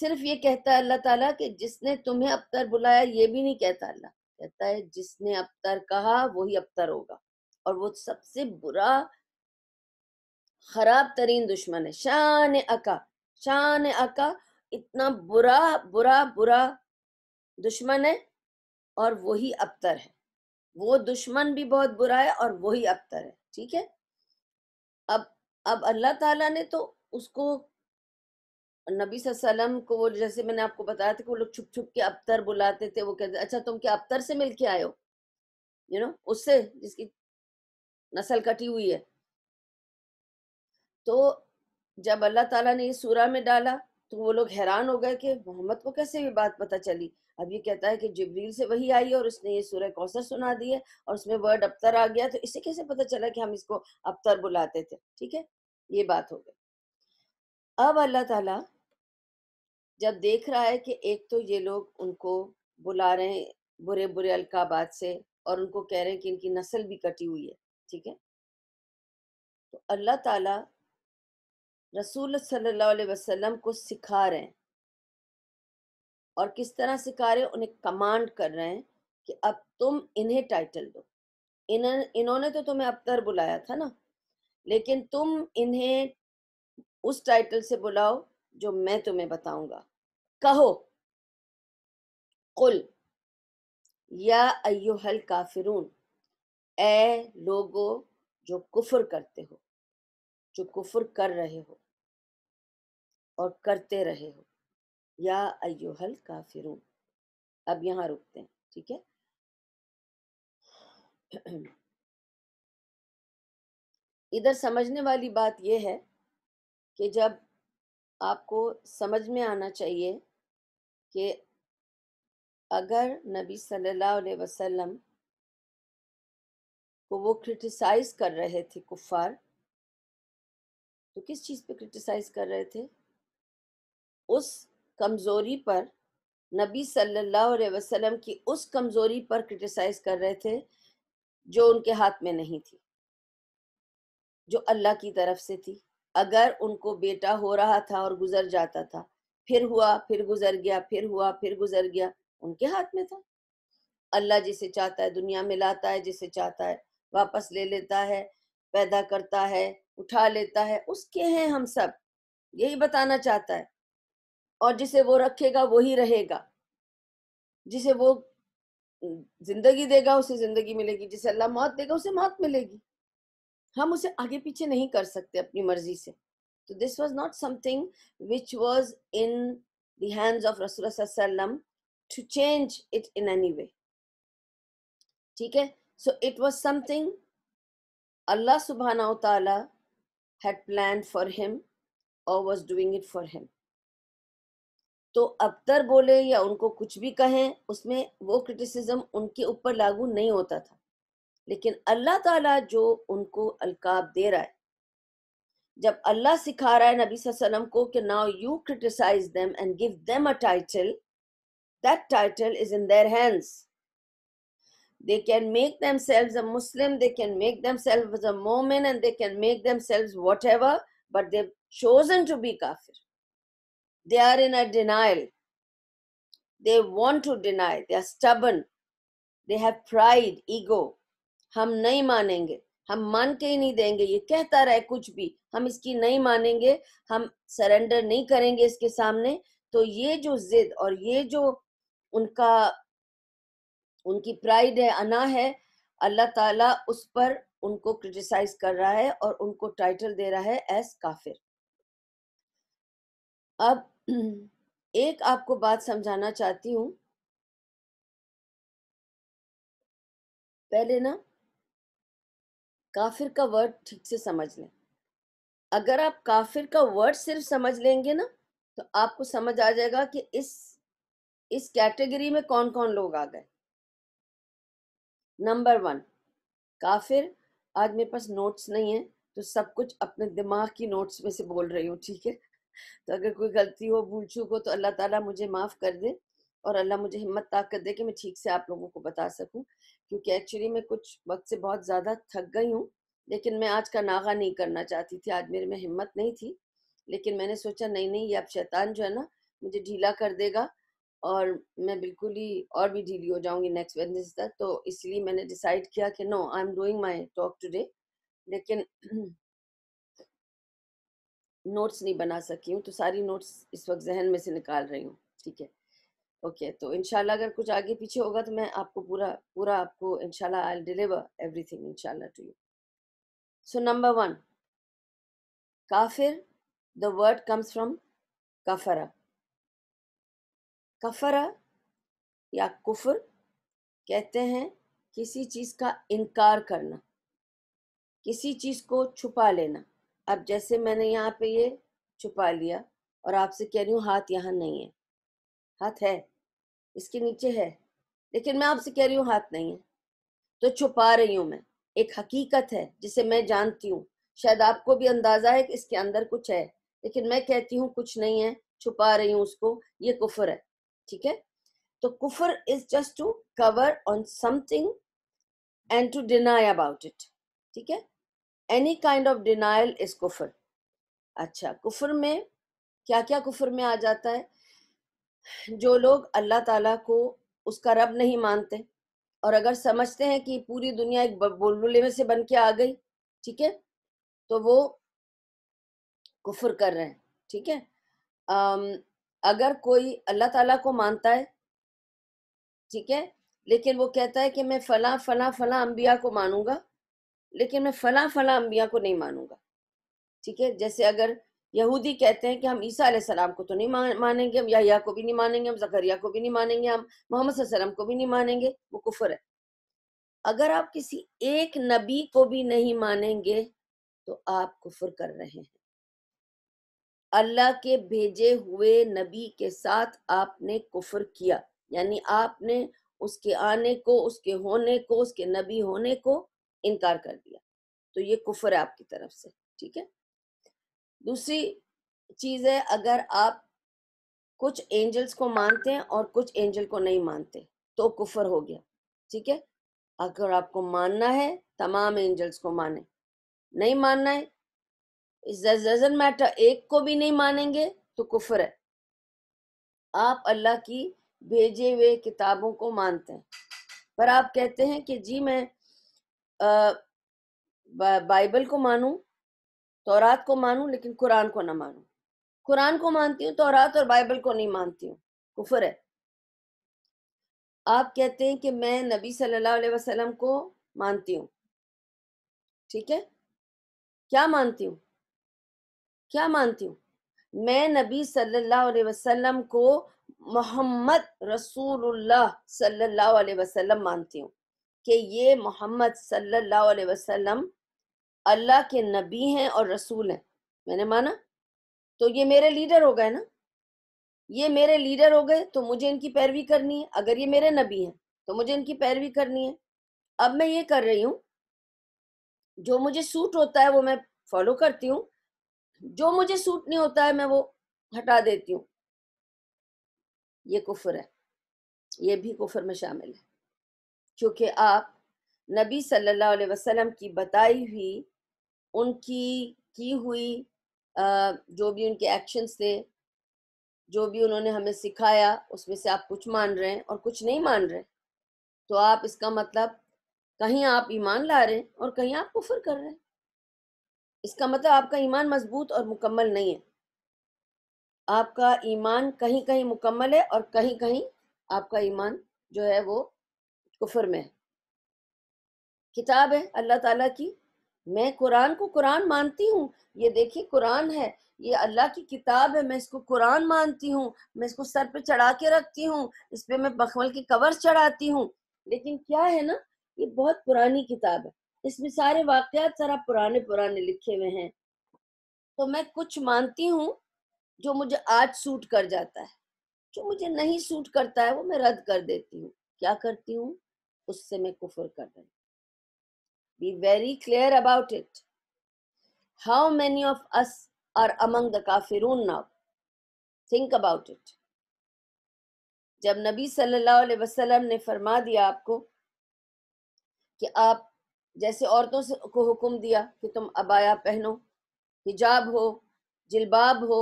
सिर्फ ये कहता है अल्लाह ताला कि जिसने तुम्हें अबतर बुलाया ये भी नहीं कहता अल्लाह कहता है जिसने अबतर कहा वही अबतर होगा और वो सबसे बुरा खराब तरीन दुश्मन है शान अका शान अका इतना बुरा बुरा बुरा दुश्मन है और वही अबतर है वो दुश्मन भी बहुत बुरा है और वही अबतर है ठीक है अब अब अल्लाह ताला ने तो उसको नबी वसल्लम को वो जैसे मैंने आपको बताया था कि वो लोग छुप छुप के अबतर बुलाते थे वो कहते अच्छा तुम क्या अबतर से मिल के आए हो यू नो उससे जिसकी नस्ल कटी हुई है तो जब अल्लाह ताला ने इस सूरा में डाला तो वो लोग हैरान हो गए कि मोहम्मद को कैसे ये बात पता चली अब ये कहता है कि जबरील से वही आई और उसने ये सूरह कौसर सुना दी है और उसमें वर्ड अबतर आ गया तो इसे कैसे पता चला कि हम इसको अबतर बुलाते थे ठीक है ये बात हो गई अब अल्लाह ताला जब देख रहा है कि एक तो ये लोग उनको बुला रहे हैं बुरे बुरे अलकाबाद से और उनको कह रहे हैं कि इनकी नस्ल भी कटी हुई है ठीक है तो अल्लाह ताला रसूल सल्लल्लाहु अलैहि वसल्लम को सिखा रहे हैं और किस तरह सिखा रहे हैं उन्हें कमांड कर रहे हैं कि अब तुम इन्हें टाइटल दो इन इन्होंने तो तुम्हें अबतर बुलाया था ना लेकिन तुम इन्हें उस टाइटल से बुलाओ जो मैं तुम्हें बताऊंगा कहो कुल या अयोहल काफिरून ए लोगो जो कुफर करते हो जो कुफर कर रहे हो और करते रहे हो या अयोहल काफिरून अब यहाँ रुकते हैं ठीक है इधर समझने वाली बात यह है कि जब आपको समझ में आना चाहिए कि अगर नबी सल्लल्लाहु अलैहि वसल्लम को वो क्रिटिसाइज कर रहे थे कुफार तो किस चीज़ पे क्रिटिसाइज कर रहे थे उस कमज़ोरी पर नबी सल्लल्लाहु अलैहि वसल्लम की उस कमज़ोरी पर क्रिटिसाइज कर रहे थे जो उनके हाथ में नहीं थी जो अल्लाह की तरफ से थी अगर उनको बेटा हो रहा था और गुजर जाता था फिर हुआ फिर गुजर गया फिर हुआ फिर गुजर गया उनके हाथ में था अल्लाह जिसे चाहता है दुनिया में लाता है जिसे चाहता है वापस ले लेता है पैदा करता है उठा लेता है उसके हैं हम सब यही बताना चाहता है और जिसे वो रखेगा वही रहेगा जिसे वो जिंदगी देगा उसे जिंदगी मिलेगी जिसे अल्लाह मौत देगा उसे मौत मिलेगी हम उसे आगे पीछे नहीं कर सकते अपनी मर्जी से तो this was not something which was in the hands of रसूल to change it in any way ठीक है So it was something Allah subhanahu wa ta'ala had planned for him or was doing it for him. तो अबतर बोले या उनको कुछ भी कहें उसमें वो क्रिटिसिज्म उनके ऊपर लागू नहीं होता था लेकिन अल्लाह ताला जो उनको अलकाब दे रहा है जब अल्लाह सिखा रहा है नबी वसल्लम को कि now you criticize them and give them a title that title is in their hands They can make themselves a Muslim, they can make themselves a mu'min and they can make themselves whatever, but they've chosen to be kafir. They are in a denial. They want to deny. They are stubborn. They have pride, ego. hum nahi manenge hum मान ke hi nahi denge ye kehta rahe kuch bhi hum iski nahi manenge hum surrender nahi karenge iske samne to ye jo zid aur ye jo unka उनकी pride है अना है Allah ताला उस पर उनको criticise कर रहा है और उनको टाइटल दे रहा है एस काफिर अब [clears throat] एक आपको बात समझाना चाहती हूं पहले ना काफिर का वर्ड ठीक से समझ लें अगर आप काफिर का वर्ड सिर्फ समझ लेंगे ना तो आपको समझ आ जाएगा कि इस इस कैटेगरी में कौन कौन लोग आ गए नंबर वन काफिर आज मेरे पास नोट्स नहीं है तो सब कुछ अपने दिमाग की नोट्स में से बोल रही हूँ ठीक है [laughs] तो अगर कोई गलती हो भूल चूक हो तो अल्लाह ताला मुझे माफ़ कर दे और अल्लाह मुझे हिम्मत ताकत दे कि मैं ठीक से आप लोगों को बता सकूं क्योंकि एक्चुअली मैं कुछ वक्त से बहुत ज़्यादा थक गई हूँ लेकिन मैं आज का नागा नहीं करना चाहती थी आज मेरे में हिम्मत नहीं थी लेकिन मैंने सोचा नहीं नहीं ये अब शैतान जो है ना मुझे ढीला कर देगा और मैं बिल्कुल ही और भी ढीली हो जाऊंगी नेक्स्ट वेडनेसडे तक तो इसलिए मैंने डिसाइड किया कि no I am doing my talk today लेकिन नोट्स नहीं बना सकी हूँ तो सारी नोट्स इस वक्त जहन में से निकाल रही हूँ ठीक है ओके तो इनशाला अगर कुछ आगे पीछे होगा तो मैं आपको पूरा पूरा आपको इनशाला आई डिलीवर थिंग इनशाला to you so number one काफिर द वर्ड कम्स फ्रॉम काफरा कफरा या कुफर कहते हैं किसी चीज़ का इनकार करना किसी चीज़ को छुपा लेना अब जैसे मैंने यहाँ पे ये छुपा लिया और आपसे कह रही हूँ हाथ यहाँ नहीं है हाथ है इसके नीचे है लेकिन मैं आपसे कह रही हूँ हाथ नहीं है तो छुपा रही हूँ मैं एक हकीकत है जिसे मैं जानती हूँ शायद आपको भी अंदाज़ा है कि इसके अंदर कुछ है लेकिन मैं कहती हूँ कुछ नहीं है छुपा रही हूँ उसको ये कुफर है ठीक है तो कुफर is just to cover on something and to deny about it ठीक है any kind of denial is कुफर अच्छा कुफर में क्या क्या कुफर में आ जाता है जो लोग अल्लाह ताला को उसका रब नहीं मानते और अगर समझते हैं कि पूरी दुनिया एक बोलबुल में से बन के आ गई ठीक है तो वो कुफर कर रहे हैं ठीक है अगर कोई अल्लाह ताला को मानता है ठीक है लेकिन वो कहता है कि मैं फला फला फला अम्बिया को मानूंगा लेकिन मैं फला फला अम्बिया को नहीं मानूंगा ठीक है जैसे अगर यहूदी कहते हैं कि हम ईसा सलाम को तो नहीं मानेंगे हम याहिया को भी नहीं मानेंगे हम जकरिया को भी नहीं मानेंगे हम मोहम्मद को भी नहीं मानेंगे वो कुफर है अगर आप किसी एक नबी को भी नहीं मानेंगे तो आप कुफर कर रहे हैं अल्लाह के भेजे हुए नबी के साथ आपने कुफर किया यानी आपने उसके आने को उसके होने को उसके नबी होने को इनकार कर दिया तो ये कुफर है आपकी तरफ से ठीक है दूसरी चीज है अगर आप कुछ एंजल्स को मानते हैं और कुछ एंजल को नहीं मानते तो कुफर हो गया ठीक है अगर आपको मानना है तमाम एंजल्स को माने नहीं मानना है डजेंट मैटर एक को भी नहीं मानेंगे तो कुफर है आप अल्लाह की भेजे हुए किताबों को मानते हैं पर आप कहते हैं कि जी मैं बा, बाइबल को मानूं तौरात को मानूं लेकिन कुरान को ना मानूं कुरान को मानती हूँ तौरात और बाइबल को नहीं मानती हूँ कुफर है आप कहते हैं कि मैं नबी सल्लल्लाहु अलैहि वसल्लम को मानती हूँ ठीक है क्या मानती हूँ क्या मानती हूँ मैं नबी सल्लल्लाहु अलैहि वसल्लम को मोहम्मद रसूलुल्लाह सल्लल्लाहु अलैहि वसल्लम मानती हूँ कि ये मोहम्मद सल्लल्लाहु अलैहि वसल्लम अल्लाह के नबी हैं और रसूल हैं मैंने माना तो ये मेरे लीडर हो गए ना ये मेरे लीडर हो गए तो मुझे इनकी पैरवी करनी है अगर ये मेरे नबी हैं तो मुझे इनकी पैरवी करनी है अब मैं ये कर रही हूँ जो मुझे सूट होता है वो मैं फॉलो करती हूँ जो मुझे सूट नहीं होता है मैं वो हटा देती हूँ ये कुफर है ये भी कुफर में शामिल है क्योंकि आप नबी सल्लल्लाहु अलैहि वसल्लम की बताई हुई उनकी की हुई जो भी उनके एक्शंस थे जो भी उन्होंने हमें सिखाया उसमें से आप कुछ मान रहे हैं और कुछ नहीं मान रहे तो आप इसका मतलब कहीं आप ईमान ला रहे हैं और कहीं आप कुफर कर रहे हैं इसका मतलब आपका ईमान मजबूत और मुकम्मल नहीं है आपका ईमान कहीं कहीं मुकम्मल है और कहीं कहीं आपका ईमान जो है वो कुफर में है किताब है अल्लाह ताला की मैं कुरान को कुरान मानती हूँ ये देखिए कुरान है ये अल्लाह की किताब है मैं इसको कुरान मानती हूँ मैं इसको सर पे चढ़ा के रखती हूँ इस पर मैं बखमल के कवर चढ़ाती हूँ लेकिन क्या है ना ये बहुत पुरानी किताब है इसमें सारे वाकयात सारा पुराने पुराने लिखे हुए हैं तो मैं कुछ मानती हूँ जो मुझे आज सूट कर जाता है जो मुझे नहीं सूट करता है वो मैं रद्द कर देती हूँ क्या करती हूँ उससे मैं कुफर कर देती be very clear about it how many of us are among the काफिर नाउ थिंक अबाउट इट जब नबी सल्लल्लाहु अलैहि वसल्लम ने फरमा दिया आपको कि आप जैसे औरतों से को हुक्म दिया कि तुम अबाया पहनो हिजाब हो जिलबाब हो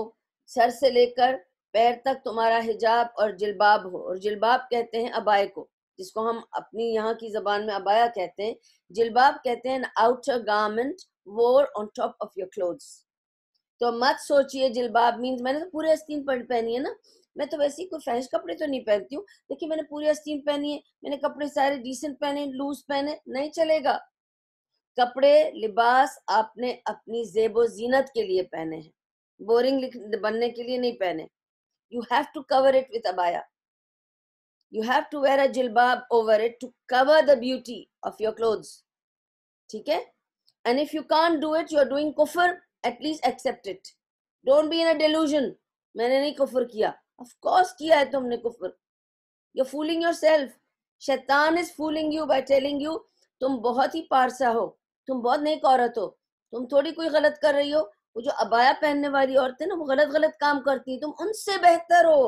सर से लेकर पैर तक तुम्हारा हिजाब और जिलबाब हो और जिलबाब कहते हैं अबाय को जिसको हम अपनी यहाँ की जबान में अबाया कहते हैं जिलबाब कहते हैं outer garment wore on top of your cloth तो मत सोचिए जिलबाब मीन्स मैंने तो पूरे अस्तीन पहनी है ना मैं तो वैसे ही कोई फैश कपड़े तो नहीं पहनती हूँ लेकिन मैंने पूरी अस्तीन पहनी है मैंने कपड़े सारे डिसेंट पहने लूज पहने नहीं चलेगा कपड़े लिबास आपने अपनी जेबो जीनत के लिए पहने हैं बोरिंग बनने के लिए नहीं पहने you have to cover it with अबाया you have to wear a जिलबाब over it to cover the beauty of your clothes ठीक है and if you can do it you are doing कुफर at least accept it don't be in a delusion मैंने नहीं कुफर किया of course किया है तुमने कुफर यू फूलिंग योर सेल्फ शैतान is fooling you by telling you तुम बहुत ही पारसा हो तुम बहुत नेक औरत हो तुम थोड़ी कोई गलत कर रही हो वो जो अबाया पहनने वाली औरतें ना वो गलत गलत काम करती हैं तुम उनसे बेहतर हो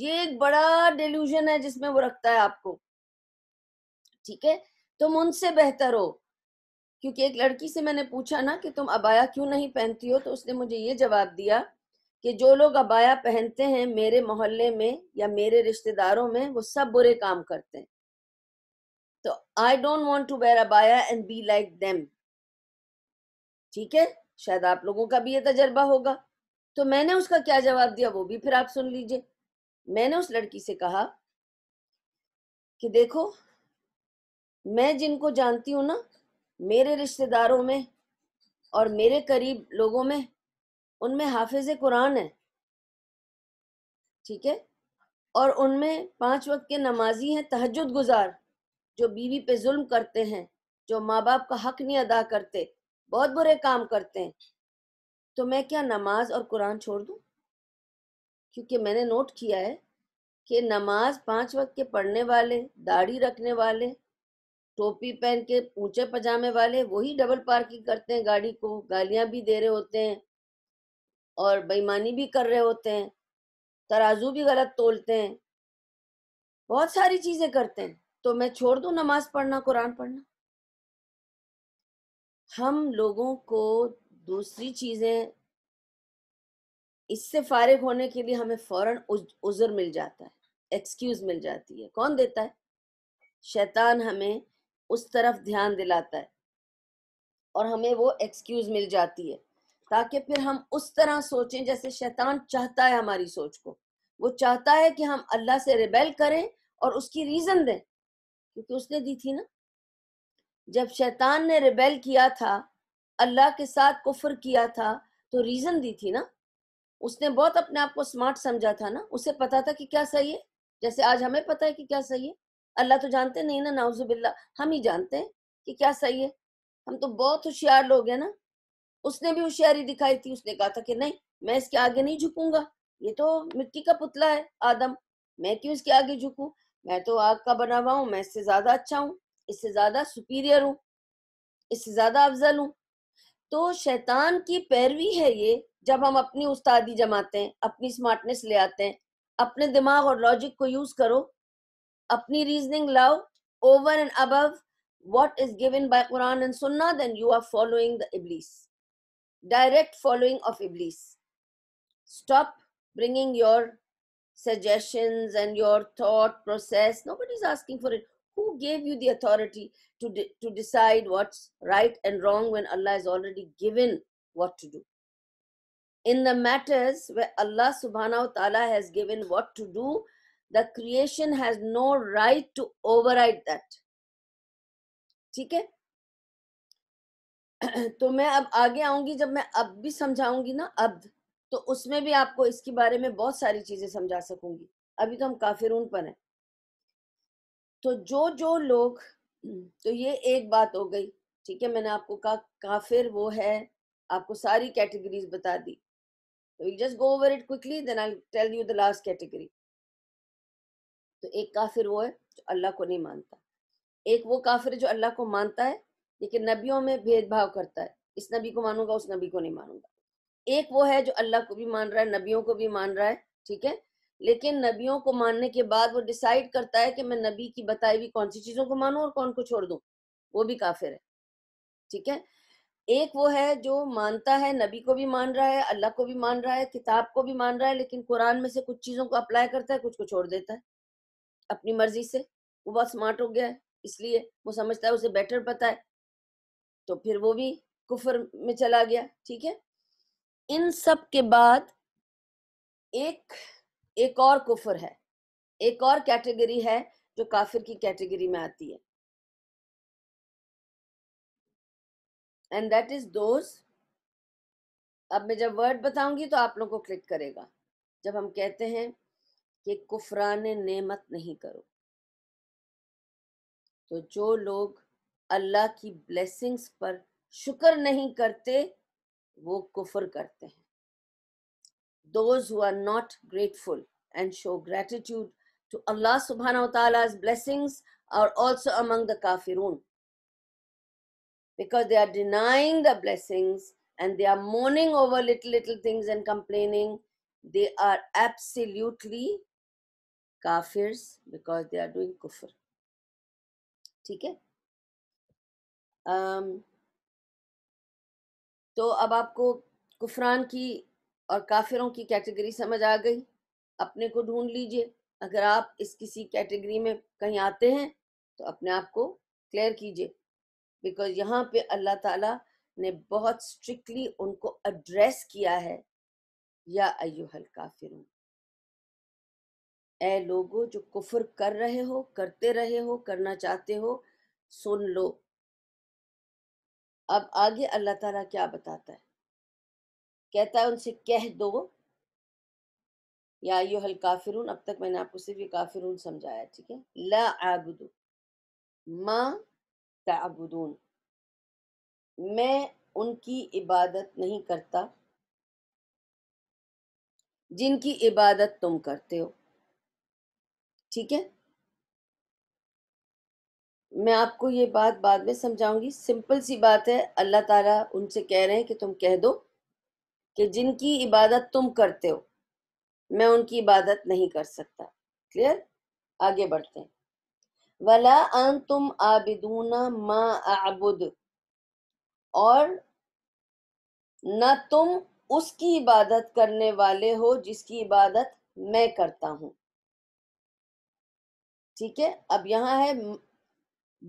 ये एक बड़ा डिल्यूजन है जिसमें वो रखता है आपको ठीक है तुम उनसे बेहतर हो क्योंकि एक लड़की से मैंने पूछा ना कि तुम अबाया क्यों नहीं पहनती हो तो उसने मुझे ये जवाब दिया कि जो लोग अबाया पहनते हैं मेरे मोहल्ले में या मेरे रिश्तेदारों में वो सब बुरे काम करते हैं तो I don't want to wear अबाया एंड बी लाइक देम ठीक है शायद आप लोगों का भी ये तजर्बा होगा तो मैंने उसका क्या जवाब दिया वो भी फिर आप सुन लीजिए मैंने उस लड़की से कहा कि देखो मैं जिनको जानती हूं ना मेरे रिश्तेदारों में और मेरे करीब लोगों में उनमें हाफिज कुरान है ठीक है और उनमें पांच वक्त के नमाजी हैं तहजद गुजार जो बीवी पे जुल्म करते हैं जो माँ बाप का हक नहीं अदा करते बहुत बुरे काम करते हैं तो मैं क्या नमाज और कुरान छोड़ दूँ क्योंकि मैंने नोट किया है कि नमाज पांच वक्त के पढ़ने वाले दाढ़ी रखने वाले टोपी पहन के ऊंचे पजामे वाले वही डबल पार्किंग करते हैं गाड़ी को गालियां भी दे रहे होते हैं और बेईमानी भी कर रहे होते हैं तराजू भी गलत तोलते हैं बहुत सारी चीज़ें करते हैं तो मैं छोड़ दू नमाज पढ़ना कुरान पढ़ना हम लोगों को दूसरी चीजें इससे फारिग होने के लिए हमें फौरन उजर मिल जाता है एक्सक्यूज मिल जाती है कौन देता है शैतान हमें उस तरफ ध्यान दिलाता है और हमें वो एक्सक्यूज मिल जाती है ताकि फिर हम उस तरह सोचें जैसे शैतान चाहता है हमारी सोच को वो चाहता है कि हम अल्लाह से रिबेल करें और उसकी रीज़न दें क्योंकि उसने दी थी ना जब शैतान ने रिबेल किया था अल्लाह के साथ कुफर किया था तो रीजन दी थी ना उसने बहुत अपने आप को स्मार्ट समझा था ना उसे पता था कि क्या सही है जैसे आज हमें पता है कि क्या सही है अल्लाह तो जानते नहीं ना नाउजुबिल्ला हम ही जानते हैं कि क्या सही है हम तो बहुत होशियार लोग हैं ना उसने भी होशियारी दिखाई थी उसने कहा था कि नहीं मैं इसके आगे नहीं झुकूंगा ये तो मिट्टी का पुतला है आदम मैं क्यों इसके आगे झुकू मैं तो आग का बना हुआ हूँ मैं इससे ज़्यादा अच्छा हूँ इससे ज़्यादा सुपीरियर हूँ इससे ज़्यादा अफजल हूँ तो शैतान की पैरवी है ये जब हम अपनी उस्तादी जमाते हैं अपनी स्मार्टनेस ले आते हैं अपने दिमाग और लॉजिक को यूज़ करो अपनी रीजनिंग लाओ over and above what is given by Quran and सुन्ना then you are following the Iblis. Direct following of Iblis. Stop bringing your suggestions and your thought process. Nobody's asking for it. Who gave you the authority to, de- to decide what's right and wrong when Allah has already given what to do? In the matters where Allah subhanahu wa ta'ala has given what to do, the creation has no right to override that. ठीक है [clears throat] तो मैं अब आगे आऊंगी जब मैं अब भी समझाऊंगी ना अब तो उसमें भी आपको इसके बारे में बहुत सारी चीजें समझा सकूंगी अभी तो हम काफिरून पर हैं तो जो जो लोग तो ये एक बात हो गई ठीक है मैंने आपको कहा काफिर वो है आपको सारी कैटेगरीज बता दी तो you just go over it quickly then I tell you the last category तो एक काफिर वो है जो अल्लाह को नहीं मानता एक वो काफिर जो अल्लाह को मानता है लेकिन नबियों में भेदभाव करता है इस नबी को मानूंगा उस नबी को नहीं मानूंगा एक वो है जो अल्लाह को भी मान रहा है नबियों को भी मान रहा है ठीक है लेकिन नबियों को मानने के बाद वो डिसाइड करता है कि मैं नबी की बताई हुई कौन सी चीज़ों को मानूं और कौन को छोड़ दूं वो भी काफिर है ठीक है एक वो है जो मानता है नबी को भी मान रहा है अल्लाह को भी मान रहा है किताब को भी मान रहा है लेकिन कुरान में से कुछ चीज़ों को अप्लाई करता है कुछ को छोड़ देता है अपनी मर्जी से वो बहुत स्मार्ट हो गया है इसलिए वो समझता है उसे बेटर पता है तो फिर वो भी कुफर में चला गया ठीक है इन सब के बाद एक एक और कुफर है एक और कैटेगरी है जो काफिर की कैटेगरी में आती है एंड दैट इज दोज अब मैं जब वर्ड बताऊंगी तो आप लोगों को क्लिक करेगा जब हम कहते हैं कि कुफरान नेमत नहीं करो तो जो लोग अल्लाह की ब्लेसिंग्स पर शुक्र नहीं करते वो कुफर करते हैं those who are not grateful and show gratitude to Allah subhanahu wa ta'ala's blessings are also among the kafirun because they are denying the blessings and they are mourning over little little things and complaining they are absolutely kafirs because they are doing kufr ठीक है um, तो अब आपको कुफरान की और काफिरों की category समझ आ गई अपने को ढूंढ लीजिए अगर आप इस किसी कैटेगरी में कहीं आते हैं तो अपने आप को क्लियर कीजिए बिकॉज यहाँ पे अल्लाह ताला ने बहुत स्ट्रिक्टली उनको एड्रेस किया है या अयुहल काफिर ए लोगो जो कुफर कर रहे हो करते रहे हो करना चाहते हो सुन लो अब आगे अल्लाह ताला क्या बताता है कहता है उनसे कह दो या यो हल काफिरून अब तक मैंने आपको सिर्फ ये काफिरून समझाया ठीक है ला आबुदू मा ताबुदून मैं उनकी इबादत नहीं करता जिनकी इबादत तुम करते हो ठीक है मैं आपको ये बात बाद में समझाऊंगी सिंपल सी बात है अल्लाह ताला उनसे कह रहे हैं कि तुम कह दो कि जिनकी इबादत तुम करते हो मैं उनकी इबादत नहीं कर सकता क्लियर आगे बढ़ते हैं वला अन तुम आबिदूना मा आबुद और न तुम उसकी इबादत करने वाले हो जिसकी इबादत मैं करता हूं ठीक है अब यहाँ है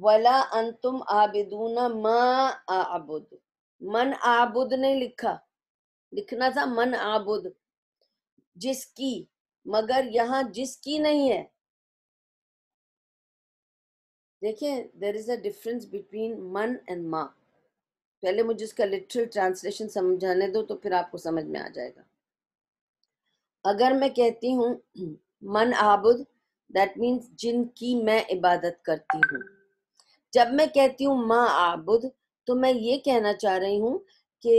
वला अंतुम आबिदूना मा आबुद मन आबुद ने लिखा लिखना था मन आबुद जिसकी मगर यहाँ जिसकी नहीं है देखिए there is a difference between मन एंड माँ पहले मुझे इसका लिटरल ट्रांसलेशन समझाने दो तो फिर आपको समझ में आ जाएगा अगर मैं कहती हूँ [clears throat] मन आबुद दैट मीन्स जिनकी मैं इबादत करती हूँ जब मैं कहती हूँ माँ आबुद तो मैं ये कहना चाह रही हूँ कि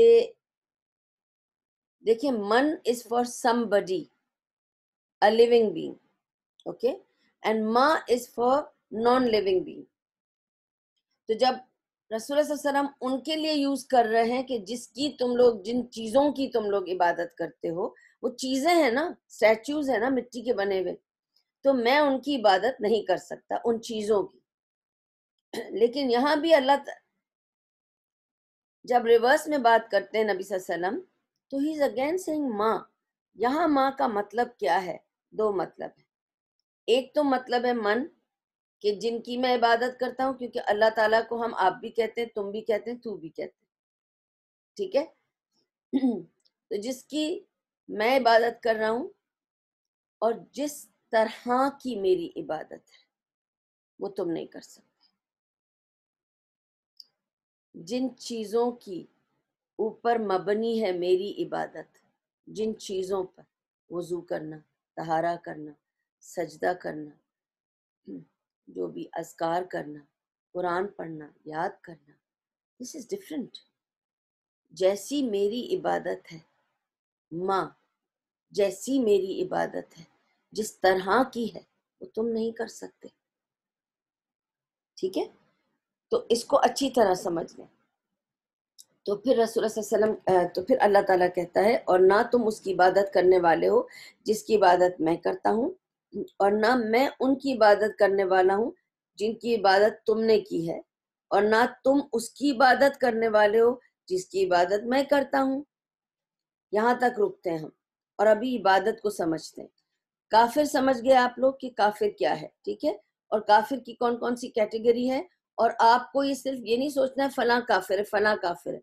देखिए मन is for somebody a living being okay and माँ is for non living being तो जब रसूल वसल्लम उनके लिए यूज कर रहे हैं कि जिसकी तुम लोग जिन चीजों की तुम लोग इबादत करते हो वो चीजें हैं ना स्टैचूज है ना मिट्टी के बने हुए तो मैं उनकी इबादत नहीं कर सकता उन चीजों की लेकिन यहाँ भी अल्लाह जब रिवर्स में बात करते हैं नबी सल्लम तो ही इज अगेन सेइंग माँ यहाँ माँ का मतलब क्या है दो मतलब है एक तो मतलब है मन कि जिनकी मैं इबादत करता हूँ क्योंकि अल्लाह ताला को हम आप भी कहते हैं तुम भी कहते हैं तू भी कहते हैं ठीक है [clears throat] तो जिसकी मैं इबादत कर रहा हूँ और जिस तरह की मेरी इबादत है वो तुम नहीं कर सकते जिन चीज़ों की ऊपर मबनी है मेरी इबादत जिन चीज़ों पर वज़ू करना तहारा करना सजदा करना जो भी असकार करना कुरान पढ़ना याद करना दिस इज़ डिफरेंट जैसी मेरी इबादत है माँ जैसी मेरी इबादत है जिस तरह की है वो तुम नहीं कर सकते ठीक है तो इसको अच्छी तरह समझ लें तो फिर रसूल वसल्लम तो फिर अल्लाह ताला कहता है और ना तुम उसकी इबादत करने वाले हो जिसकी इबादत मैं करता हूँ और ना मैं उनकी इबादत करने वाला हूँ जिनकी इबादत तुमने की है और ना तुम उसकी इबादत करने वाले हो जिसकी इबादत मैं करता हूँ यहाँ तक रुकते हैं हम और अभी इबादत को समझते हैं काफिर समझ गए आप लोग कि काफिर क्या है ठीक है और काफिर की कौन कौन सी कैटेगरी है और आपको ये सिर्फ ये नहीं सोचना है फला काफिर है फला काफिर है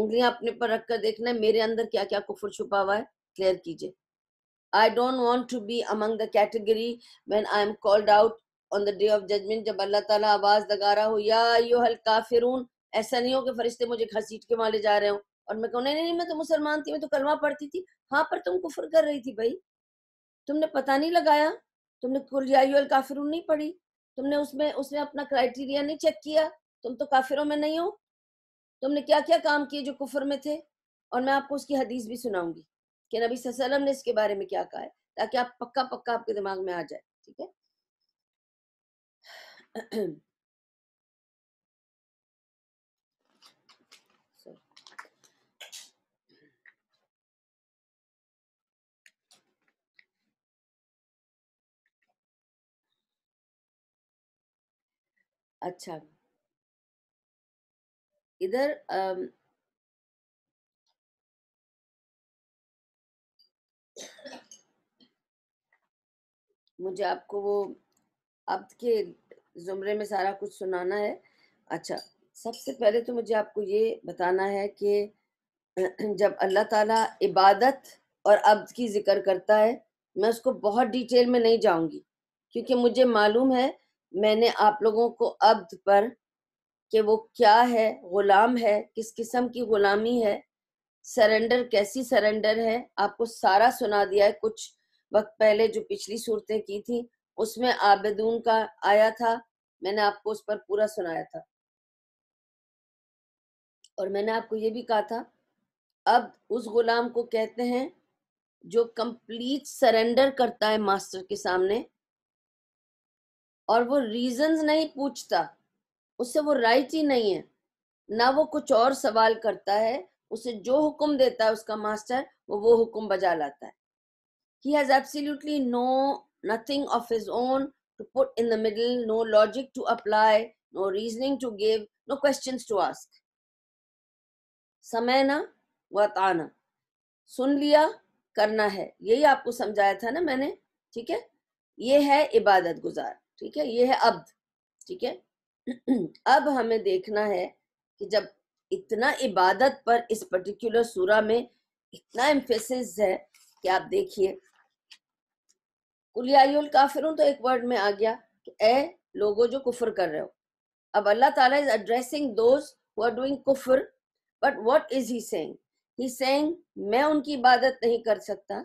उंगलियां अपने पर रख कर देखना है मेरे अंदर क्या क्या कुफर छुपा हुआ है क्लियर कीजिए I don't want to be among the category when I am called out on the day of judgement जब अल्लाह ताला आवाज लगा रहा हो या यो हल काफिर ऐसा नहीं हो कि फरिश्ते मुझे घसीट के माले जा रहे हो और मैं कहूँ नहीं नहीं मैं तो मुसलमान थी मैं तो कलमा पढ़ती थी हाँ पर तुम कुफर कर रही थी भाई तुमने पता नहीं लगाया तुमने कुल या काफिरून नहीं पढ़ी तुमने उसमें उसने अपना क्राइटेरिया नहीं चेक किया तुम तो काफिरों में नहीं हो तुमने क्या क्या काम किए जो कुफर में थे और मैं आपको उसकी हदीस भी सुनाऊंगी कि नबी सल्लम ने इसके बारे में क्या कहा है ताकि आप पक्का पक्का आपके दिमाग में आ जाए ठीक है अच्छा। इधर मुझे आपको वो अब के ज़ुमरे में सारा कुछ सुनाना है। अच्छा, सबसे पहले तो मुझे आपको ये बताना है कि [clears throat] जब अल्लाह ताला इबादत और अब्द की ज़िक्र करता है, मैं उसको बहुत डिटेल में नहीं जाऊंगी क्योंकि मुझे मालूम है मैंने आप लोगों को अब्द पर कि वो क्या है गुलाम है किस किस्म की गुलामी है सरेंडर कैसी सरेंडर है आपको सारा सुना दिया है कुछ वक्त पहले जो पिछली सूरतें की थी उसमें आबेदून का आया था मैंने आपको उस पर पूरा सुनाया था और मैंने आपको ये भी कहा था अब उस गुलाम को कहते हैं जो कंप्लीट सरेंडर करता है मास्टर के सामने और वो रीजंस नहीं पूछता उससे वो राइट ही नहीं है ना वो कुछ और सवाल करता है उसे जो हुक्म देता है उसका मास्टर वो वो हुक्म बजा लाता है he has absolutely no nothing of his own to put in the middle no logic to apply no reasoning to give no question to ask समय ना वाना सुन लिया करना है यही आपको समझाया था ना मैंने ठीक है ये है इबादत गुजार ठीक है ये है अब ठीक है [clears throat] अब हमें देखना है कि जब इतना इबादत पर इस पर्टिकुलर सूरा में इतना एम्फेसिस है कि आप देखिए कुलियाल काफिर तो एक वर्ड में आ गया कि ए लोगों जो कुफर कर रहे हो अब अल्लाह ताला is addressing those who are doing कुफर but what is he saying he saying मैं उनकी इबादत नहीं कर सकता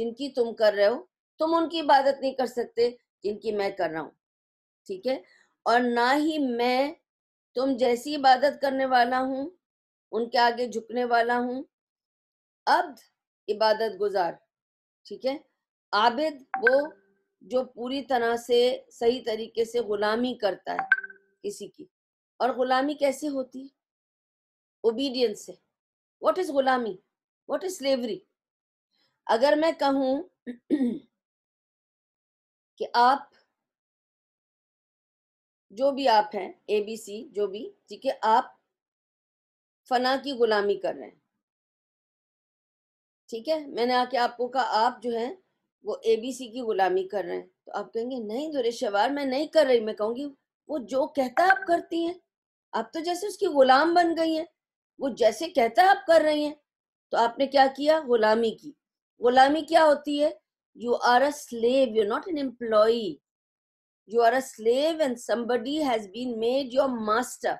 जिनकी तुम कर रहे हो तुम उनकी इबादत नहीं कर सकते जिनकी मैं कर रहा हूँ ठीक है और ना ही मैं तुम जैसी इबादत करने वाला हूँ उनके आगे झुकने वाला हूँ अब्द इबादत गुजार ठीक है आबिद वो जो पूरी तरह से सही तरीके से गुलामी करता है किसी की और गुलामी कैसे होती है ओबीडियंस से वॉट इज गुलामी वॉट इज स्लेवरी अगर मैं कहूँ [clears throat] कि आप जो भी आप हैं ए बी सी जो भी ठीक है आप फना की गुलामी कर रहे हैं ठीक है मैंने आके आपको कहा आप जो हैं वो ए बी सी की गुलामी कर रहे हैं तो आप कहेंगे नहीं दुरे शवार मैं नहीं कर रही मैं कहूंगी वो जो कहता आप करती हैं आप तो जैसे उसकी गुलाम बन गई हैं वो जैसे कहता आप कर रही हैं तो आपने क्या किया गुलामी की गुलामी क्या होती है you are a slave you're not an employee you are a slave and somebody has been made your master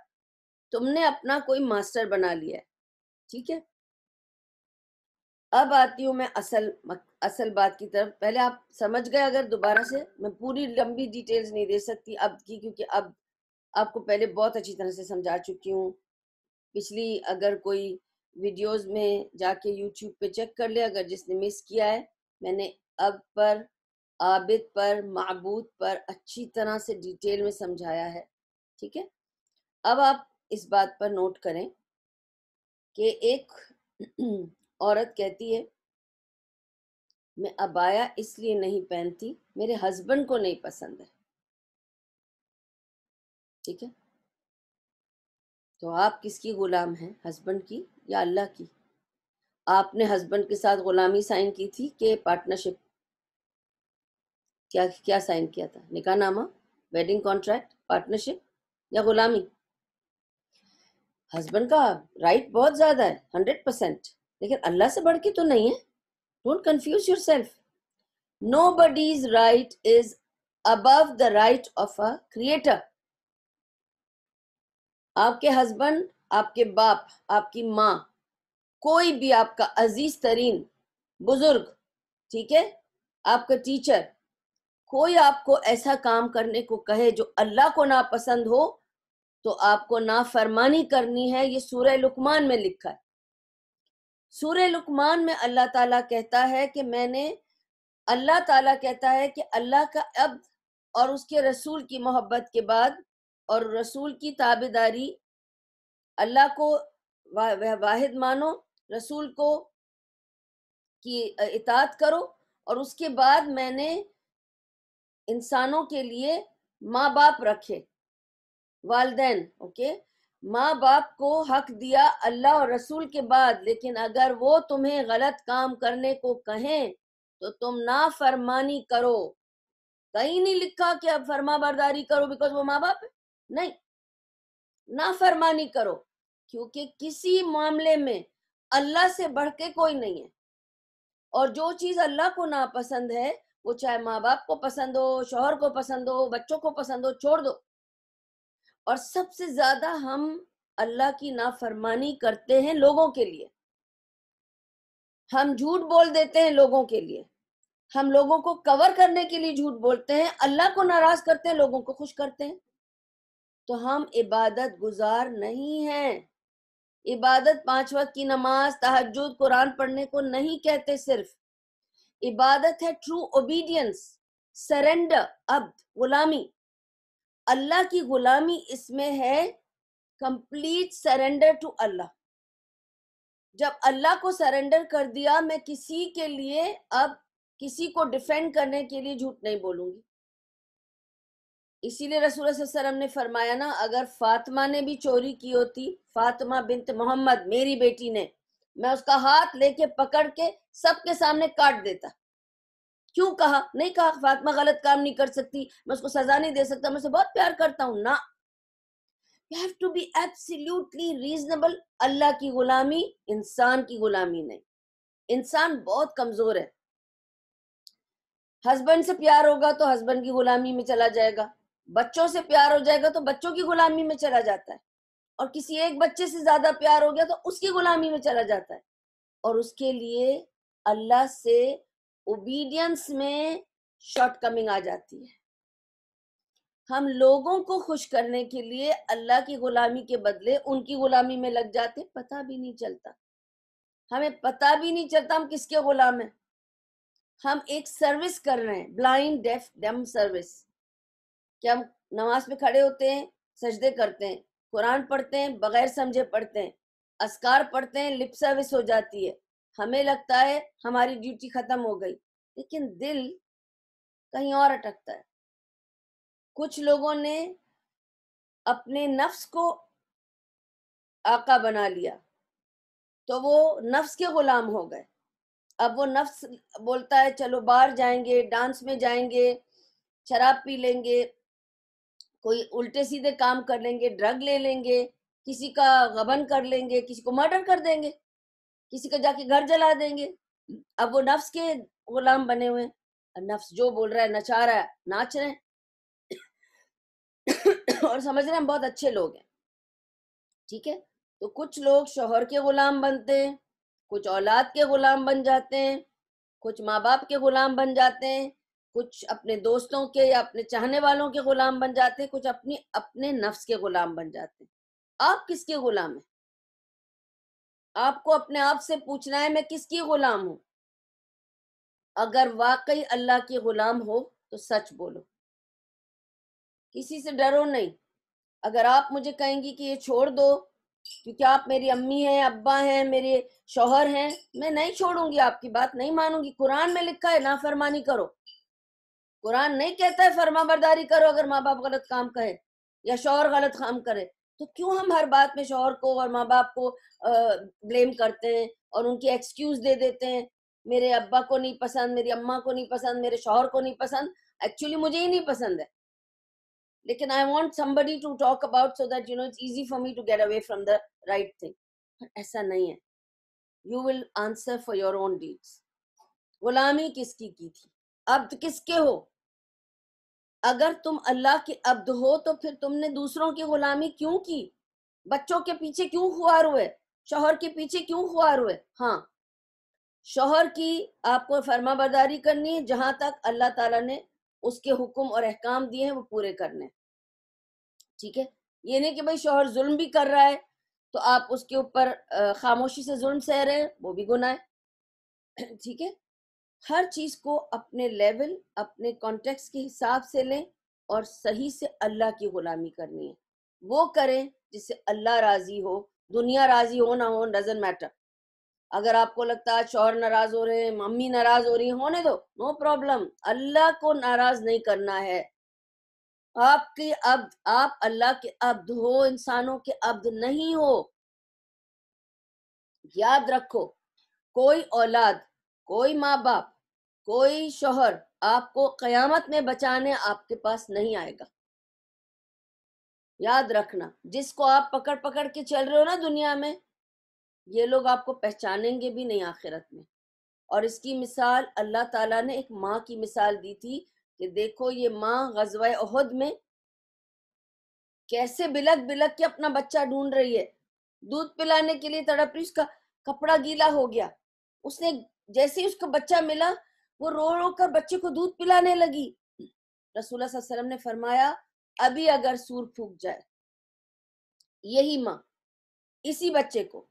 तुमने अपना कोई मास्टर बना लिया है ठीक है अब आती हूँ मैं असल असल बात की तरफ पहले आप समझ गए अगर दोबारा से मैं पूरी लंबी डिटेल्स नहीं दे सकती अब की क्योंकि अब आपको पहले बहुत अच्छी तरह से समझा चुकी हूँ पिछली अगर कोई वीडियोस में जाके यूट्यूब पे चेक कर ले अगर जिसने मिस किया है मैंने अब पर आबिद पर मबूद पर अच्छी तरह से डिटेल में समझाया है ठीक है अब आप इस बात पर नोट करें कि एक [clears throat] औरत कहती है मैं अबाया इसलिए नहीं पहनती मेरे हस्बैंड को नहीं पसंद है ठीक है तो आप किसकी गुलाम हैं हस्बैंड की या अल्लाह की आपने हस्बैंड के साथ गुलामी साइन की थी कि पार्टनरशिप क्या क्या साइन किया था निकाहनामा वेडिंग कॉन्ट्रैक्ट पार्टनरशिप या गुलामी हस्बैंड का राइट बहुत ज़्यादा है हंड्रेड परसेंट लेकिन अल्लाह से बढ़ के तो नहीं है don't confuse yourself nobody's right is above the right of a creator आपके हस्बैंड आपके बाप आपकी माँ कोई भी आपका अजीज तरीन बुजुर्ग ठीक है आपका टीचर कोई आपको ऐसा काम करने को कहे जो अल्लाह को ना पसंद हो तो आपको ना फरमानी करनी है ये सूर्य लुकमान में लिखा है सूर्य लुकमान में अल्लाह ताला कहता है कि मैंने अल्लाह ताला कहता है कि अल्लाह का अब और उसके रसूल की मोहब्बत के बाद और रसूल की ताबेदारी अल्लाह को वा, वाहिद मानो रसूल को की इतात करो और उसके बाद मैंने इंसानों के लिए माँ बाप रखे वालदेन ओके माँ बाप को हक दिया अल्लाह और रसूल के बाद लेकिन अगर वो तुम्हें गलत काम करने को कहें तो तुम ना फरमानी करो कहीं नहीं लिखा कि अब फरमा बरदारी करो बिकॉज वो माँ बाप है नहीं ना फरमानी करो क्योंकि किसी मामले में अल्लाह से बढ़ के कोई नहीं है और जो चीज अल्लाह को नापसंद है वो चाहे माँ बाप को पसंद हो शोहर को पसंद हो बच्चों को पसंद हो छोड़ दो और सबसे ज्यादा हम अल्लाह की नाफरमानी करते हैं लोगों के लिए हम झूठ बोल देते हैं लोगों के लिए हम लोगों को कवर करने के लिए झूठ बोलते हैं अल्लाह को नाराज करते हैं लोगों को खुश करते हैं तो हम इबादत गुजार नहीं हैं इबादत पांच वक्त की नमाज तहजद कुरान पढ़ने को नहीं कहते सिर्फ इबादत है ट्रू ओबीडियंस सरेंडर अब गुलामी अल्लाह की गुलामी इसमें है कंप्लीट सरेंडर टू अल्लाह जब अल्लाह को सरेंडर कर दिया मैं किसी के लिए अब किसी को डिफेंड करने के लिए झूठ नहीं बोलूंगी इसीलिए रसूल वसल्लम ने फरमाया ना अगर फातिमा ने भी चोरी की होती फातिमा बिनत मोहम्मद मेरी बेटी ने मैं उसका हाथ लेके पकड़ के सबके सामने काट देता क्यों कहा नहीं कहा फातिमा गलत काम नहीं कर सकती मैं उसको सजा नहीं दे सकता मैं उसे बहुत प्यार करता हूँ ना you have to be absolutely reasonable अल्लाह की गुलामी इंसान की गुलामी नहीं इंसान बहुत कमजोर है हस्बैंड से प्यार होगा तो हस्बैंड की गुलामी में चला जाएगा बच्चों से प्यार हो जाएगा तो बच्चों की गुलामी में चला जाता है और किसी एक बच्चे से ज्यादा प्यार हो गया तो उसकी गुलामी में चला जाता है और उसके लिए अल्लाह से ओबीडियंस में शॉर्टकमिंग आ जाती है हम लोगों को खुश करने के लिए अल्लाह की गुलामी के बदले उनकी गुलामी में लग जाते पता भी नहीं चलता हमें पता भी नहीं चलता हम किसके गुलाम हैं हम एक सर्विस कर रहे हैं ब्लाइंड डेफ डेम सर्विस कि हम नमाज में खड़े होते हैं सजदे करते हैं कुरान पढ़ते हैं बगैर समझे पढ़ते हैं असकार पढ़ते हैं लिप सर्विस हो जाती है हमें लगता है हमारी ड्यूटी खत्म हो गई लेकिन दिल कहीं और अटकता है कुछ लोगों ने अपने नफ्स को आका बना लिया तो वो नफ्स के गुलाम हो गए अब वो नफ्स बोलता है चलो बाहर जाएंगे डांस में जाएंगे शराब पी लेंगे कोई उल्टे सीधे काम कर लेंगे ड्रग ले लेंगे किसी का गबन कर लेंगे किसी को मर्डर कर देंगे किसी का जाके घर जला देंगे अब वो नफ्स के गुलाम बने हुए नफ्स जो बोल रहा है नचा रहा है नाच रहे हैं और समझ रहे हम बहुत अच्छे लोग हैं ठीक है तो कुछ लोग शोहर के गुलाम बनते हैं कुछ औलाद के गुलाम बन जाते हैं कुछ माँ बाप के गुलाम बन जाते हैं कुछ अपने दोस्तों के या अपने चाहने वालों के गुलाम बन जाते हैं कुछ अपने अपने नफ्स के गुलाम बन जाते हैं आप किसके गुलाम हैं आपको अपने आप से पूछना है मैं किसकी गुलाम हूं अगर वाकई अल्लाह के गुलाम हो तो सच बोलो किसी से डरो नहीं अगर आप मुझे कहेंगी कि ये छोड़ दो क्योंकि आप मेरी अम्मी हैं अब्बा हैं मेरे शोहर हैं मैं नहीं छोड़ूंगी आपकी बात नहीं मानूंगी कुरान में लिखा है नाफरमानी करो कुरान नहीं कहता है फर्मा बरदारी करो अगर माँ बाप गलत काम कहे या शोहर गलत काम करे तो क्यों हम हर बात में शोर को और माँ बाप को ब्लेम करते हैं और उनकी एक्सक्यूज दे देते हैं मेरे अब्बा को नहीं पसंद मेरी अम्मा को नहीं पसंद मेरे शोहर को नहीं पसंद एक्चुअली मुझे ही नहीं पसंद है लेकिन I want somebody to talk about so that you know it's easy for me to get away from the right thing ऐसा नहीं है you will answer for your own deeds गुलामी किसकी की थी अब तो किसके हो अगर तुम अल्लाह के अब्द हो तो फिर तुमने दूसरों की गुलामी क्यों की बच्चों के पीछे क्यों खुआर हुए शोहर के पीछे क्यों खुआर हुए हाँ शोहर की आपको फर्मा बरदारी करनी है जहां तक अल्लाह ताला ने उसके हुक्म और अहकाम दिए हैं वो पूरे करने ठीक है ये नहीं कि भाई शोहर जुल्म भी कर रहा है तो आप उसके ऊपर खामोशी से जुल्म सह रहे हैं वो भी गुनाह है [clears throat] ठीक है हर चीज को अपने लेवल अपने कॉन्टेक्स के हिसाब से लें और सही से अल्लाह की गुलामी करनी है वो करें जिससे अल्लाह राजी हो दुनिया राजी हो ना हो डजन मैटर अगर आपको लगता है शौहर नाराज हो रहे हैं मम्मी नाराज हो रही है होने दो नो प्रॉब्लम अल्लाह को नाराज नहीं करना है आपके अब आप अल्लाह के अब्द हो इंसानों के अब्द नहीं हो याद रखो कोई औलाद कोई माँ बाप कोई शोहर आपको कयामत में बचाने आपके पास नहीं आएगा याद रखना जिसको आप पकड़ पकड़ के चल रहे हो ना दुनिया में ये लोग आपको पहचानेंगे भी नहीं आखिरत में और इसकी मिसाल अल्लाह ताला ने एक माँ की मिसाल दी थी कि देखो ये माँ गजवा अहद में कैसे बिलक बिलक के अपना बच्चा ढूंढ रही है दूध पिलाने के लिए तड़प रही उसका कपड़ा गीला हो गया उसने जैसे ही उसको बच्चा मिला वो रो रो कर बच्चे को दूध पिलाने लगी रसूल वसल्लम ने फरमाया अभी अगर सूर फूक जाए यही माँ इसी बच्चे को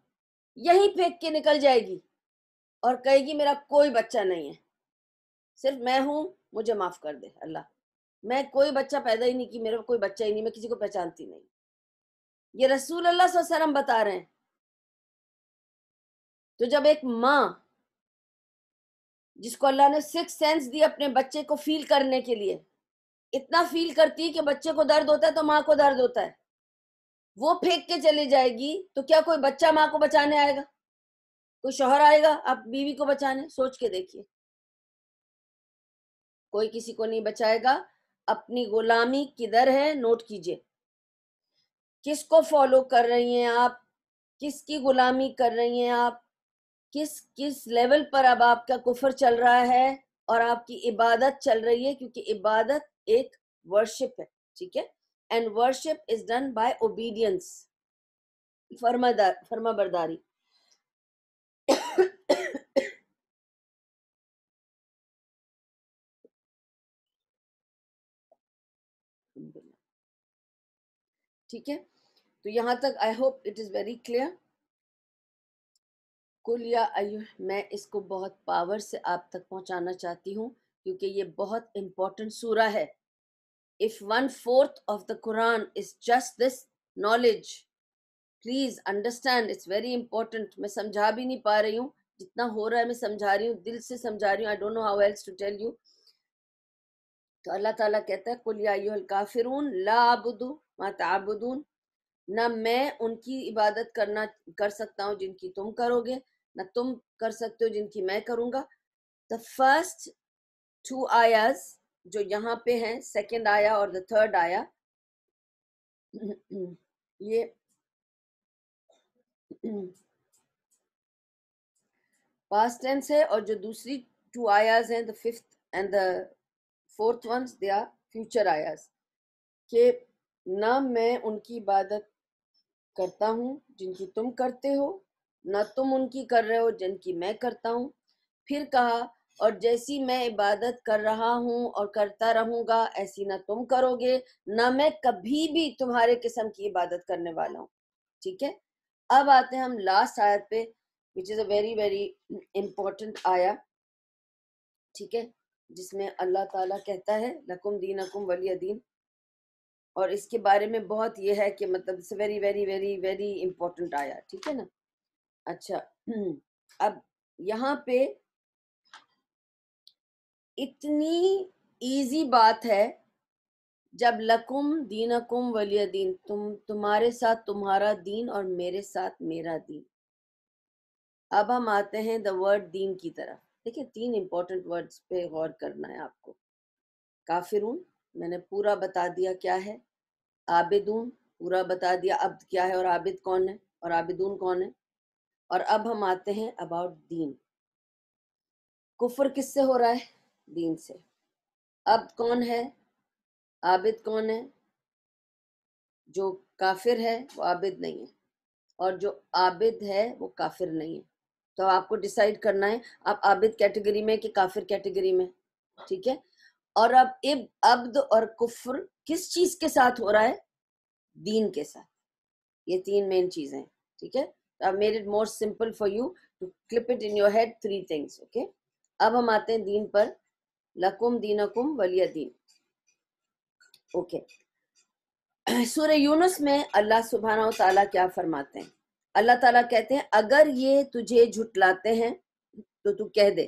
यही फेंक के निकल जाएगी और कहेगी मेरा कोई बच्चा नहीं है सिर्फ मैं हूँ मुझे माफ कर दे अल्लाह मैं कोई बच्चा पैदा ही नहीं की मेरा कोई बच्चा ही नहीं मैं किसी को पहचानती नहीं ये रसूल अल्लाह वसल्लम बता रहे हैं तो जब एक माँ जिसको अल्लाह ने सिक्स सेंस दी अपने बच्चे को फील करने के लिए इतना फील करती है कि बच्चे को दर्द होता है तो माँ को दर्द होता है वो फेंक के चली जाएगी तो क्या कोई बच्चा माँ को बचाने आएगा कोई शोहर आएगा आप बीवी को बचाने सोच के देखिए कोई किसी को नहीं बचाएगा अपनी गुलामी किधर है नोट कीजिए किसको फॉलो कर रही हैं आप किसकी गुलामी कर रही हैं आप किस किस लेवल पर अब आपका कुफर चल रहा है और आपकी इबादत चल रही है क्योंकि इबादत एक वर्शिप है ठीक है and worship is done by obedience फर्मादार फर्मा बरदारी ठीक है तो यहाँ तक I hope it is very clear कुल या आयु मैं इसको बहुत पावर से आप तक पहुंचाना चाहती हूं क्योंकि ये बहुत इम्पोर्टेंट सूरा है if one fourth of the Quran is just this knowledge please understand it's very important मैं समझा भी नहीं पा रही हूँ जितना हो रहा है मैं समझा रही हूँ दिल से समझा रही हूँ I don't know how else to tell you तो अल्लाह ताला कहता है कुल या काफिरून ला आबुदू मा ताबुदून ना मैं उनकी इबादत करना कर सकता हूँ जिनकी तुम करोगे ना तुम कर सकते हो जिनकी मैं करूँगा द फर्स्ट टू आयाज जो यहाँ पे हैं सेकेंड आया और द थर्ड आया ये पास्ट [clears throat] टेंस है और जो दूसरी टू आयाज हैं the fifth and the fourth ones they are future आयाज के ना मैं उनकी इबादत करता हूँ जिनकी तुम करते हो न तुम उनकी कर रहे हो जिनकी मैं करता हूँ फिर कहा और जैसी मैं इबादत कर रहा हूँ और करता रहूंगा ऐसी ना तुम करोगे ना मैं कभी भी तुम्हारे किस्म की इबादत करने वाला हूँ ठीक है अब आते हैं हम लास्ट आयत पे which is a very very important आया ठीक है जिसमें अल्लाह ताला कहता है नकुम दीन अकुम वली दीन और इसके बारे में बहुत ये है कि मतलब very very very very important आया ठीक है ना अच्छा [clears throat] अब यहाँ पे इतनी इजी बात है जब लकुम दीनकुम वलिया दीन तुम तुम्हारे साथ तुम्हारा दीन और मेरे साथ मेरा दीन अब हम आते हैं द वर्ड दीन की तरफ देखिए तीन इम्पोर्टेंट वर्ड्स पे गौर करना है आपको काफिरून मैंने पूरा बता दिया क्या है आबिदून पूरा बता दिया अब्द क्या है और आबिद कौन है और आबिदून कौन है और अब हम आते हैं अबाउट दीन कुफर किससे हो रहा है दीन से अब्द कौन है आबिद कौन है जो काफिर है वो आबिद नहीं है और जो आबिद है वो काफिर नहीं है तो आपको डिसाइड करना है आप आबिद कैटेगरी में कि काफिर कैटेगरी में ठीक है और अब इब अब्द और कुफ्र किस चीज के साथ हो रहा है दीन के साथ ये तीन मेन चीजें ठीक है I made it more simple for you to clip it in your head three things okay अब हम आते हैं दीन पर लकुम अकुम वलिया दीन ओके [clears throat] सूर्य यूनुस में अल्लाह सुबहाना तला क्या फरमाते हैं अल्लाह ताला कहते हैं अगर ये तुझे झुटलाते हैं तो तू कह दे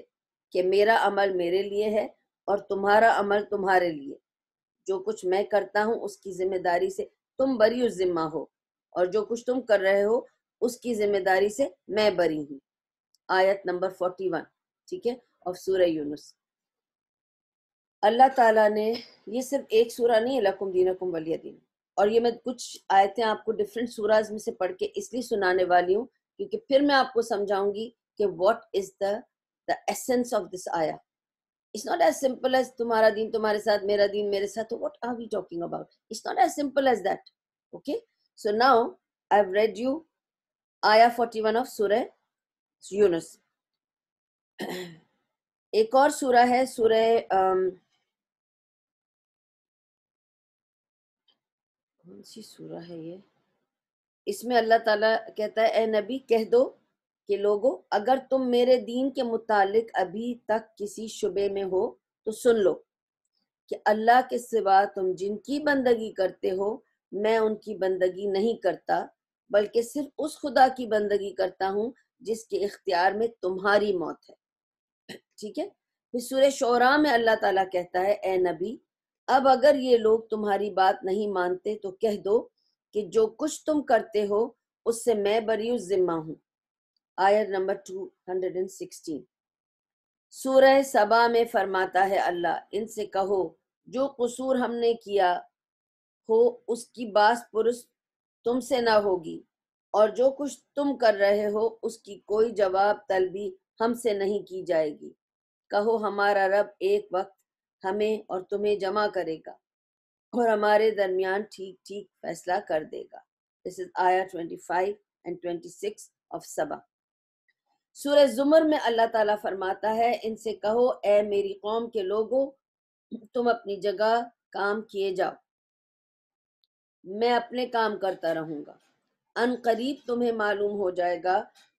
कि मेरा अमल मेरे लिए है और तुम्हारा अमल तुम्हारे लिए जो कुछ मैं करता हूँ उसकी जिम्मेदारी से तुम बरी जिम्मा हो और जो कुछ तुम कर रहे हो उसकी जिम्मेदारी से मैं बरी हूँ आयत नंबर फोर्टी वन ठीक है और सूर्य यूनुस अल्लाह ताला ने ये सिर्फ एक सूरा नहीं है लकुम दीनकुम वलिया दीन और ये मैं कुछ आयतें आपको डिफरेंट सूराज में से पढ़ के इसलिए सुनाने वाली हूँ क्योंकि फिर मैं आपको समझाऊंगी कि what is the the essence of this आया it's not as simple as तुम्हारा दिन तुम्हारे साथ मेरा दिन मेरे साथ what are we talking about it's not as simple as that okay so now I have read you आया फोर्टी वन ऑफ सूर यूनस एक और सूरा है सूर um, कौन सी सूरा है ये इसमें अल्लाह ताला कहता है ए नबी कह दो कि लोगों अगर तुम मेरे दीन के मुतालिक अभी तक किसी शुबे में हो तो सुन लो कि अल्लाह के सिवा तुम जिनकी बंदगी करते हो मैं उनकी बंदगी नहीं करता बल्कि सिर्फ उस खुदा की बंदगी करता हूँ जिसके इख्तियार में तुम्हारी मौत है ठीक है फिर सूर्य शोरा में अल्लाह ताला कहता है ए नबी अब अगर ये लोग तुम्हारी बात नहीं मानते तो कह दो कि जो कुछ तुम करते हो उससे मैं बरी जिम्मा हूँ आयत नंबर 216 सूरह सबा में फरमाता है अल्लाह इनसे कहो जो कसूर हमने किया हो उसकी बास पुरुष तुमसे ना होगी और जो कुछ तुम कर रहे हो उसकी कोई जवाब तलबी हमसे नहीं की जाएगी कहो हमारा रब एक वक्त हमें और तुम्हें जमा करेगा और हमारे दरमियान ठीक ठीक फैसला कर देगा दिस इज आया twenty five and twenty six of सबा सूर्य जुमर में अल्लाह ताला फरमाता है इनसे कहो ए मेरी कौम के लोगों तुम अपनी जगह काम किए जाओ मैं अपने काम करता रहूंगा अन करीब तुम्हें मालूम हो जाएगा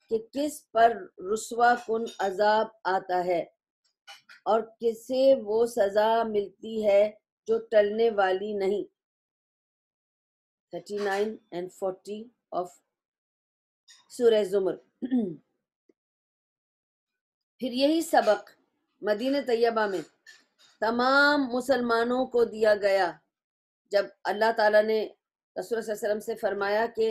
कि किस पर रुसवा कन अजाब आता है और किसे वो सजा मिलती है जो टलने वाली नहीं thirty nine and forty of सूर्य जुमर फिर यही सबक मदीन तैयबा में तमाम मुसलमानों को दिया गया जब अल्लाह ताला ने रसूल वसल्लम से फरमाया कि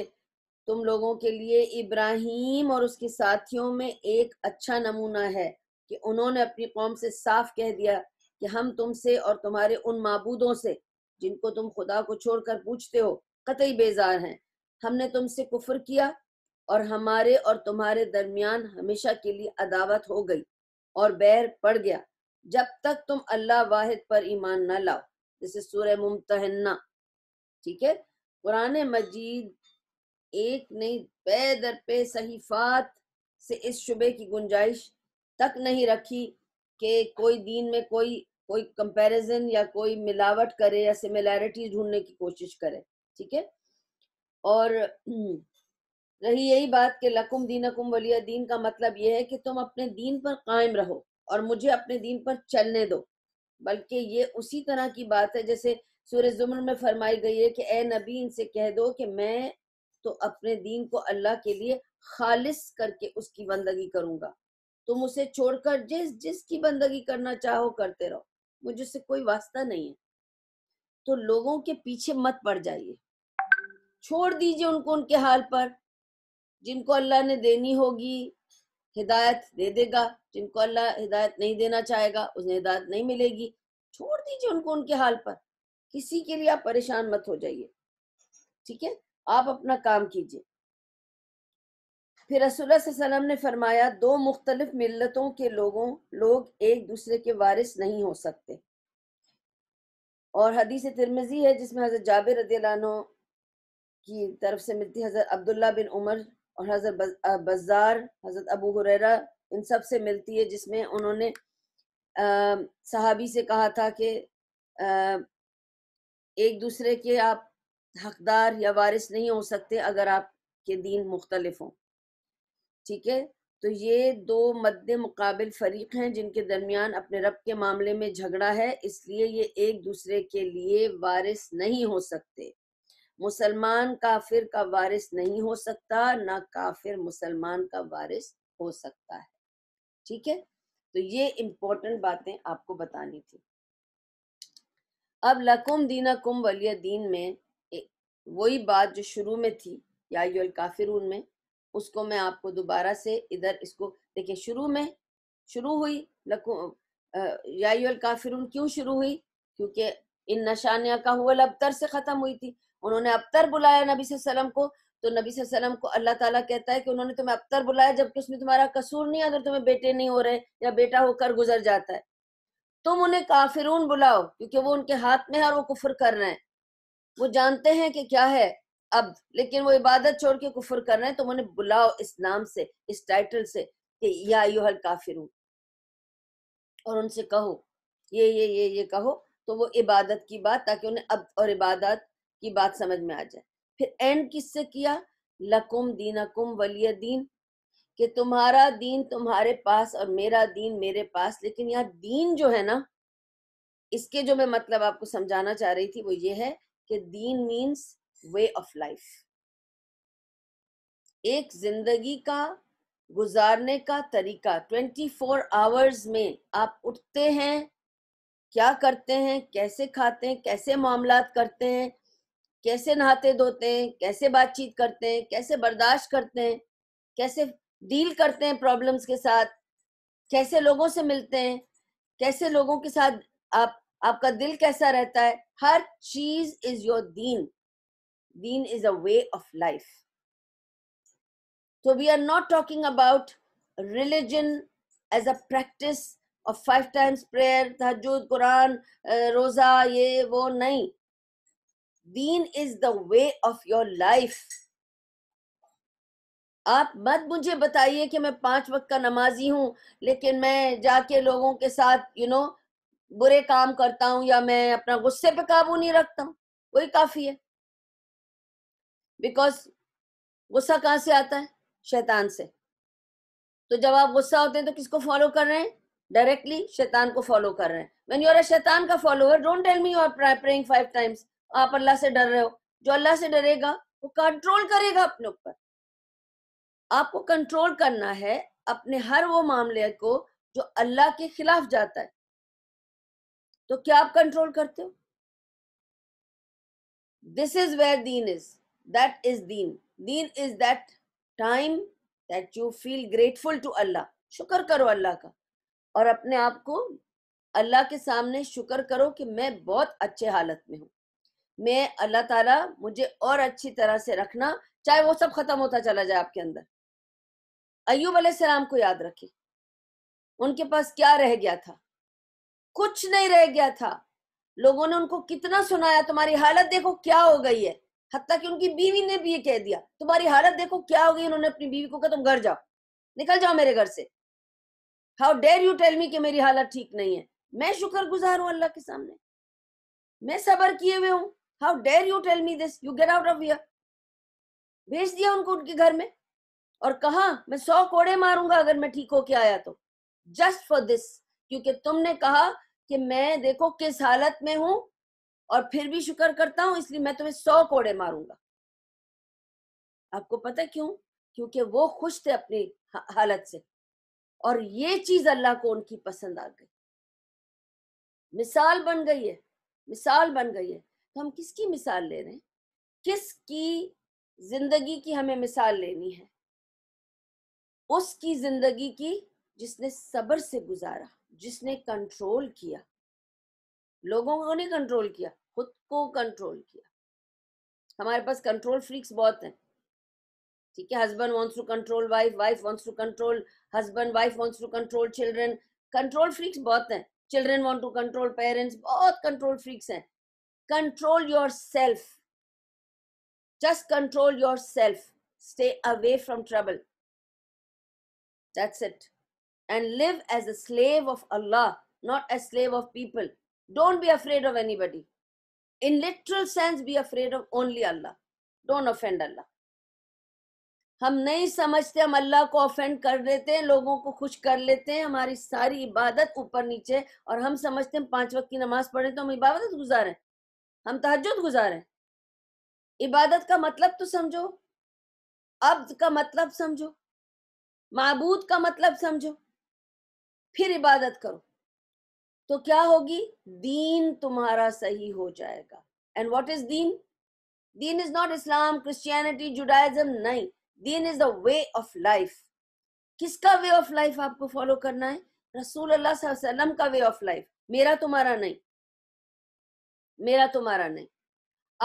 तुम लोगों के लिए इब्राहिम और उसके साथियों में एक अच्छा नमूना है कि उन्होंने अपनी कौम से साफ कह दिया कि हम तुमसे और तुम्हारे उन मबूदों से जिनको तुम खुदा को छोड़कर पूछते हो कतई बेजार हैं हमने तुमसे कुफर किया और हमारे और तुम्हारे दरमियान हमेशा के लिए अदावत हो गई और बैर पड़ गया जब तक तुम अल्लाह वाहिद पर ईमान न लाओ जैसे सूर्य मुमतहन्ना ठीक है कुरान मजीद एक नई बेदर पे सहीफात से इस शुबे की गुंजाइश तक नहीं रखी कि कोई दीन में कोई कोई कंपैरिजन या कोई मिलावट करे या सिमिलैरिटी ढूंढने की कोशिश करे ठीक है और रही यही बात कि लकुम दीन अकुम वलिया दीन का मतलब यह है कि तुम अपने दीन पर कायम रहो और मुझे अपने दीन पर चलने दो बल्कि ये उसी तरह की बात है जैसे सूर्य जुम्र में फरमाई गई है कि ए नबी इनसे कह दो कि मैं तो अपने दीन को अल्लाह के लिए खालिश करके उसकी बंदगी करूंगा तुम उसे छोड़कर जिस जिसकी बंदगी करना चाहो करते रहो मुझे उससे कोई वास्ता नहीं है तो लोगों के पीछे मत पड़ जाइए छोड़ दीजिए उनको उनके हाल पर जिनको अल्लाह ने देनी होगी हिदायत दे देगा जिनको अल्लाह हिदायत नहीं देना चाहेगा उन्हें हिदायत नहीं मिलेगी छोड़ दीजिए उनको उनके हाल पर किसी के लिए आप परेशान मत हो जाइए ठीक है आप अपना काम कीजिए फिर रसोल्लाम ने फरमाया दो मुख्तलिफ मिलतों के लोगों लोग एक दूसरे के वारिस नहीं हो सकते और हदीस तिरमजी है जिसमें हज़रत जाबिर रदीलानो की तरफ से मिलती हज़रत अब्दुल्ला बिन उमर और हज़रत बाज़ार हज़रत अबू हुररा इन सब से मिलती है जिसमें उन्होंने सहाबी से कहा था कि एक दूसरे के आप हकदार या वारिस नहीं हो सकते अगर आपके दीन मुख्तलिफ हों ठीक है तो ये दो मद्द मुकाबिल फरीक हैं जिनके दरमियान अपने रब के मामले में झगड़ा है इसलिए ये एक दूसरे के लिए वारिस नहीं हो सकते मुसलमान काफिर का वारिस नहीं हो सकता ना काफिर मुसलमान का वारिस हो सकता है ठीक है तो ये इम्पोर्टेंट बातें आपको बतानी थी अब लकुम दीना कुम वलिया दीन में वही बात जो शुरू में थी या काफिर में उसको मैं आपको दोबारा से इधर इसको देखिए शुरू में शुरू हुई लकुम या काफिर क्यों शुरू हुई क्योंकि इन नशानिया का हुआ अबतर से ख़त्म हुई थी उन्होंने अबतर बुलाया नबी सल्लम को तो नबी सल्लम को अल्लाह ताला कहता है कि उन्होंने तुम्हें अबतर बुलाया जबकि उसमें तुम्हारा कसूर नहीं अगर तुम्हें बेटे नहीं हो रहे या बेटा होकर गुजर जाता है तुम उन्हें काफिरून बुलाओ क्योंकि वो उनके हाथ में है और वो कुफर कर रहे हैं वो जानते हैं कि क्या है अब लेकिन वो इबादत छोड़ के कुफर कर रहे हैं तुम उन्हें बुलाओ इस नाम से इस टाइटल से कि या हल काफिर और उनसे कहो ये ये ये ये कहो तो वो इबादत की बात ताकि उन्हें अब और इबादत की बात समझ में आ जाए फिर एंड किससे किया लकुम दीनकुम वलिय दीन कि तुम्हारा दीन तुम्हारे पास और मेरा दीन मेरे पास लेकिन यहाँ दीन जो है ना इसके जो मैं मतलब आपको समझाना चाह रही थी वो ये है कि दीन मीन्स वे ऑफ लाइफ एक जिंदगी का गुजारने का तरीका 24 फोर आवर्स में आप उठते हैं क्या करते हैं कैसे खाते हैं कैसे मामला करते हैं कैसे नहाते धोते हैं कैसे बातचीत करते हैं कैसे बर्दाश्त करते हैं कैसे डील करते हैं प्रॉब्लम्स के साथ कैसे लोगों से मिलते हैं कैसे लोगों के साथ आप आपका दिल कैसा रहता है हर चीज इज योर दीन दीन is a way of life तो we are not talking about religion as a practice of five times prayer तहजुद कुरान रोजा ये वो नहीं दीन is the way of your life आप मत मुझे बताइए कि मैं पांच वक्त का नमाजी हूं लेकिन मैं जाके लोगों के साथ यू you नो know, बुरे काम करता हूं या मैं अपना गुस्से पे काबू नहीं रखता हूँ वही काफी है बिकॉज गुस्सा कहाँ से आता है शैतान से तो जब आप गुस्सा होते हैं तो किसको फॉलो कर रहे हैं डायरेक्टली शैतान को फॉलो कर रहे हैं वेन यूर अ शैतान का follower don't tell me you are praying five times आप अल्लाह से डर रहे हो जो अल्लाह से डरेगा वो कंट्रोल करेगा अपने ऊपर आपको कंट्रोल करना है अपने हर वो मामले को जो अल्लाह के खिलाफ जाता है तो क्या आप कंट्रोल करते हो दिस इज वेयर दीन इज दैट इज दीन दीन is that time that you feel grateful to Allah शुक्र करो अल्लाह का और अपने आप को अल्लाह के सामने शुक्र करो कि मैं बहुत अच्छे हालत में हूँ मैं अल्लाह ताला मुझे और अच्छी तरह से रखना चाहे वो सब खत्म होता चला जाए आपके अंदर अयुब सलाम को याद रखे उनके पास क्या रह गया था कुछ नहीं रह गया था लोगों ने उनको कितना सुनाया तुम्हारी हालत देखो क्या हो गई है हत्या कि उनकी बीवी ने भी ये कह दिया तुम्हारी हालत देखो क्या हो गई उन्होंने अपनी बीवी को कहा तुम घर जाओ निकल जाओ मेरे घर से how dare you tell me कि मेरी हालत ठीक नहीं है मैं शुक्र गुजार हूं अल्लाह के सामने मैं सबर किए हुए हूं how dare you tell me this you get out of here भेज दिया उनको उनके घर में और कहा मैं सौ कोड़े मारूंगा अगर मैं ठीक होके आया तो जस्ट फॉर दिस क्योंकि तुमने कहा कि मैं देखो किस हालत में हूं और फिर भी शुक्र करता हूं इसलिए मैं तुम्हें सौ कोड़े मारूंगा आपको पता क्यों क्योंकि वो खुश थे अपनी हालत से और ये चीज अल्लाह को उनकी पसंद आ गई मिसाल बन गई है मिसाल बन गई है तो हम किसकी मिसाल ले रहे हैं किसकी जिंदगी की हमें मिसाल लेनी है उसकी जिंदगी की जिसने सब्र से गुजारा जिसने कंट्रोल किया लोगों को नहीं कंट्रोल किया खुद को कंट्रोल किया हमारे पास कंट्रोल फ्रीक्स बहुत हैं ठीक है husband wants to control wife wife wants to control husband wife wants to control children control freaks बहुत हैं children want to control parents बहुत कंट्रोल फ्रीक्स हैं control yourself just control yourself stay away from trouble that's it and live as a slave of allah not a slave of people don't be afraid of anybody in literal sense be afraid of only allah don't offend allah हम नहीं समझते हम अल्लाह को offend कर लेते हैं लोगों को खुश कर लेते हैं हमारी सारी इबादत ऊपर नीचे और हम समझते हैं पांच वक्त की नमाज पढ़े तो हम इबादत गुजार हैं हम ताजुद गुजार हैं इबादत का मतलब तो समझो अब्द का मतलब समझो मबूद का मतलब समझो फिर इबादत करो तो क्या होगी दीन तुम्हारा सही हो जाएगा एंड वॉट इज दीन दीन is not Islam Christianity Judaism नहीं दीन is the way of life किसका वे ऑफ लाइफ आपको फॉलो करना है रसूल अल्लाह का वे ऑफ लाइफ मेरा तुम्हारा नहीं मेरा तुम्हारा नहीं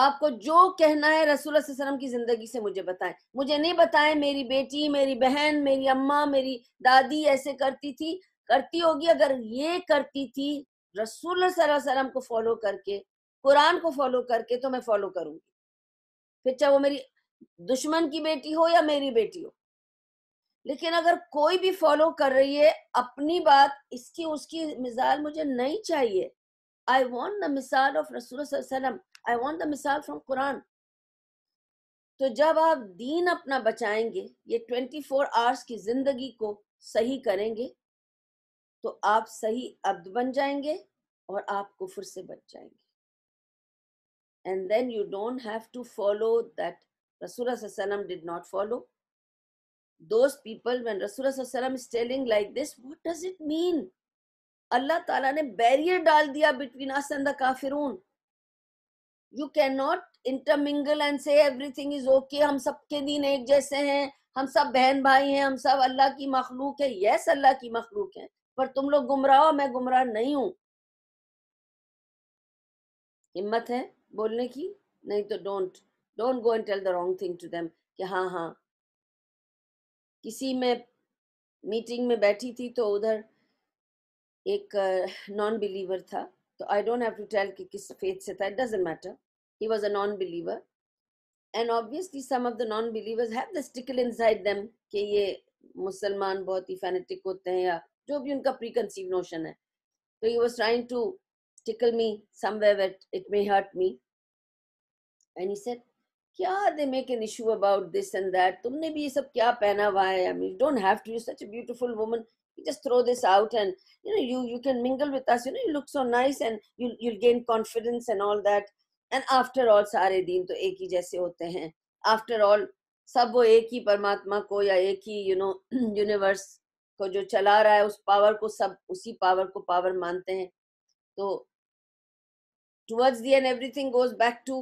आपको जो कहना है रसूल वसल्लम की जिंदगी से मुझे बताएं मुझे नहीं बताएं मेरी बेटी मेरी बहन मेरी अम्मा मेरी दादी ऐसे करती थी करती होगी अगर ये करती थी रसूल वसल्लम को फॉलो करके कुरान को फॉलो करके तो मैं फॉलो करूंगी फिर चाहे वो मेरी दुश्मन की बेटी हो या मेरी बेटी हो लेकिन अगर कोई भी फॉलो कर रही है अपनी बात इसकी उसकी मिजाज मुझे नहीं चाहिए I want the misal of Rasulullah I want the misal from Quran. तो जब आप दीन अपना बचाएंगे ये 24 आवर्स की जिंदगी को सही करेंगे तो आप सही अब्द बन जाएंगे और आप कुफर से बच जाएंगे and then you don't have to follow that रसूल did not follow those people when rasulullah is telling like this what does it mean Allah ताला ने बैरियर डाल दिया बिटवीन अस एंड द काफिरून you can not intermingle and say everything is okay हम सबके दिन एक जैसे हैं हम सब बहन भाई हैं हम सब अल्लाह की मखलूक है यस अल्लाह की मखलूक है पर तुम लोग गुमराह हो मैं गुमराह नहीं हूं हिम्मत है बोलने की नहीं तो don't don't go and tell the wrong thing to them कि हाँ हाँ किसी में मीटिंग में बैठी थी तो उधर एक नॉन uh, बिलीवर था तो I don't have to tell कि किस फेथ से था it doesn't matter he was a non believer and obviously some of the non believers have the stickle inside them कि ये मुसलमान बहुत ही फैनेटिक होते हैं या जो भी उनका प्री कंसीव नोशन है तो he was trying to tickle me somewhere wait it may hurt me and he said क्या they make an issue about this and that तुमने भी ये सब क्या पहना हुआ है I mean don't have to you such a beautiful woman you just throw this out and you know you you can mingle with us you know you look so nice and you you'll gain confidence and all that and after all sare din to ek hi jaise hote hain after all sab wo ek hi parmatma ko ya ek hi you know universe ko jo chala raha hai us power ko sab usi power ko power mante hain to towards the end everything goes back to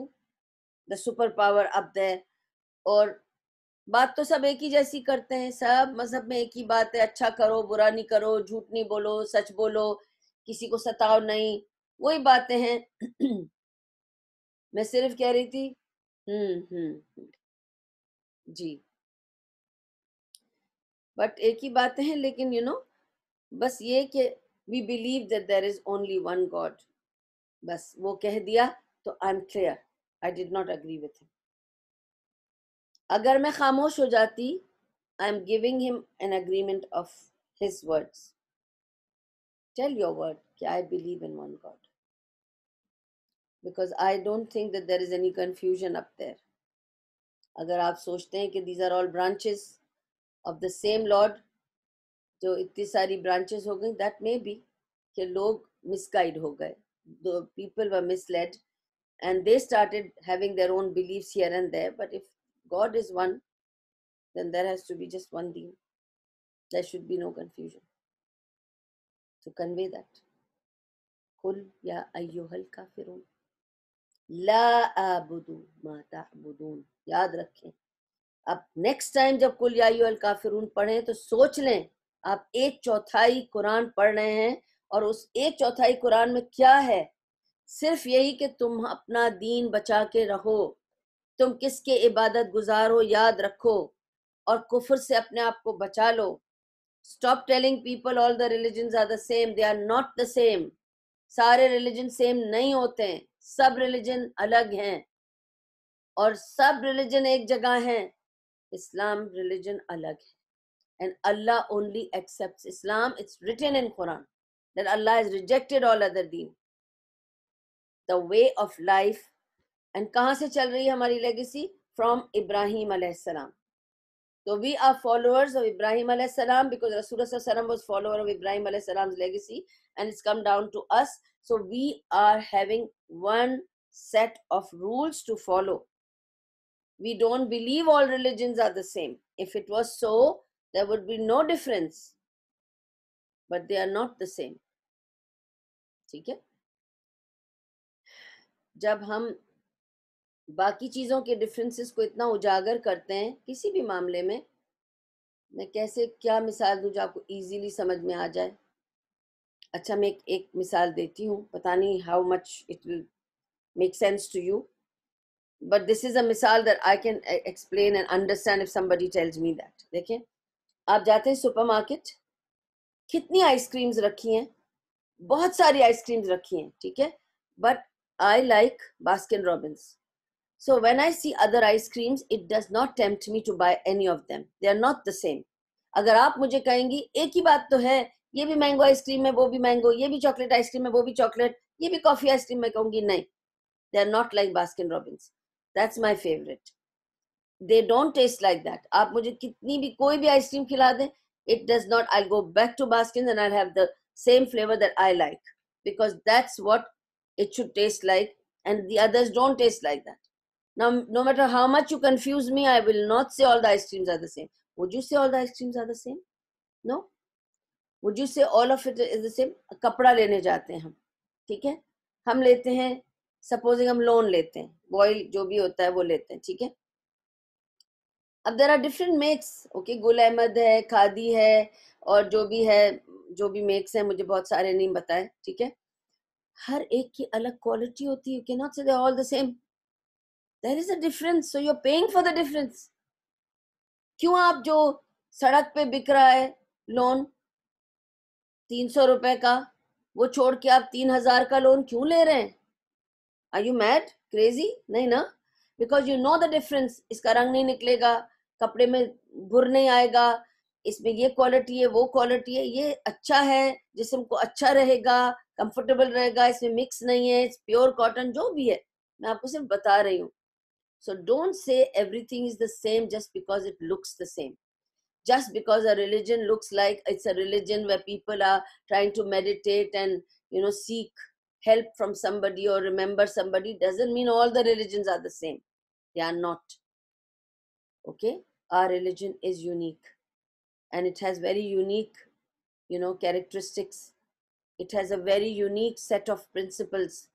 the super power up there और बात तो सब एक ही जैसी करते हैं सब मजहब में एक ही बात है अच्छा करो बुरा नहीं करो झूठ नहीं बोलो सच बोलो किसी को सताओ नहीं वही बातें हैं [clears throat] मैं सिर्फ कह रही थी हम्म, हम्म हम्म जी बट एक ही बातें हैं लेकिन यू you नो know, बस ये कि we believe that there is only one God बस वो कह दिया तो I am clear I did not agree with him अगर मैं खामोश हो जाती I am giving him an agreement of his words tell your word कि I believe in one God because I don't think that there is any confusion up there अगर आप सोचते हैं कि these are all branches of the same Lord जो इतनी सारी branches हो गई दैट मे बी कि लोग मिसगाइड हो गए people were misled and they started having their own believes here and there but if God is one, then there has to be just one deen. There should be no confusion. To convey that. Kul ya ayyuhal kafirun. La abudu ma ta'budun. Yaad रखें Ab next time jab kul ya ayyuhal kafirun तो सोच लें आप एक चौथाई कुरान पढ़ रहे हैं और उस एक चौथाई कुरान में क्या है सिर्फ यही कि तुम अपना दीन बचा के रहो तुम किसके इबादत गुजार हो याद रखो और कुफर से अपने आप को बचा लो stop telling people all the religion are the same they are not the same सारे रिलीजन सेम नहीं होते हैं सब रिलीजन अलग हैं और सब रिलीजन एक जगह हैं इस्लाम रिलीजन अलग है and Allah only accept Islam it's written in Quran that Allah is rejected all other दीन the way of life and कहाँ से चल रही है हमारी लेगेसी फ्रॉम इब्राहिम सलाम तो we are followers of Ibrahim सलाम बिकॉज रसूल सलाम वाज फॉलोअर ऑफ इब्राहिम सलाम्स legacy and it's come down to us so we are having one set of rules to follow we don't believe all religions are the same if it was so there would be no difference but they are not the same ठीक है जब हम बाकी चीज़ों के differences को इतना उजागर करते हैं किसी भी मामले में मैं कैसे क्या मिसाल दूँ जो आपको इजीली समझ में आ जाए अच्छा मैं एक, एक मिसाल देती हूँ पता नहीं how much it will make sense to you but this is a मिसाल that I can explain and understand if somebody tells me that देखें आप जाते हैं सुपर मार्केट कितनी आइसक्रीम्स रखी हैं बहुत सारी आइसक्रीम्स रखी हैं ठीक है but I like Baskin Robbins So when I see other ice creams, it does not tempt me to buy any of them. They are not the same. अगर आप मुझे कहेंगी एक ही बात तो है ये भी मैंगो आइसक्रीम है वो भी मैंगो ये भी चॉकलेट आइसक्रीम है वो भी चॉकलेट ये भी कॉफी आइसक्रीम मैं कहूंगी नहीं they are not like Baskin Robbins that's my favourite they don't taste like that आप मुझे कितनी भी कोई भी आइसक्रीम खिला दें it does not i'll go back to Baskin and i'll have the same flavor that i like because that's what it should taste like and the others don't taste like that Now, no matter how much you confuse me, I will not say all the ice creams are the same. Would you say all the ice creams are the same? No. Would you say all of it is the same? कपड़ा लेने जाते हैं हम ठीक है हम लेते हैं सपोजिंग हम लोन लेते हैं बॉय जो भी होता है वो लेते हैं ठीक है अब there are different makes okay Gul Ahmed है खादी है और जो भी है जो भी मेक्स है मुझे बहुत सारे नहीं बताए ठीक है हर एक की अलग क्वालिटी होती है you can not say all the same there is a difference so you are paying for the difference क्यों आप जो सड़क पे बिक रहा है लोन तीन सौ रुपए का वो छोड़ के आप तीन हजार का लोन क्यों ले रहे हैं आर यू मैड क्रेजी नहीं ना because you know the difference इसका रंग नहीं निकलेगा कपड़े में घुर नहीं आएगा इसमें ये क्वालिटी है वो क्वालिटी है ये अच्छा है जिसम को अच्छा रहेगा कंफर्टेबल रहेगा इसमें मिक्स नहीं है प्योर कॉटन जो भी है मैं आपको सिर्फ बता रही हूँ So don't say everything is the same just because it looks the same. Just because a religion looks like it's a religion where people are trying to meditate and you know seek help from somebody or remember somebody doesn't mean all the religions are the same. They are not. Okay? Our religion is unique and it has very unique, you know, characteristics. It has a very unique set of principles.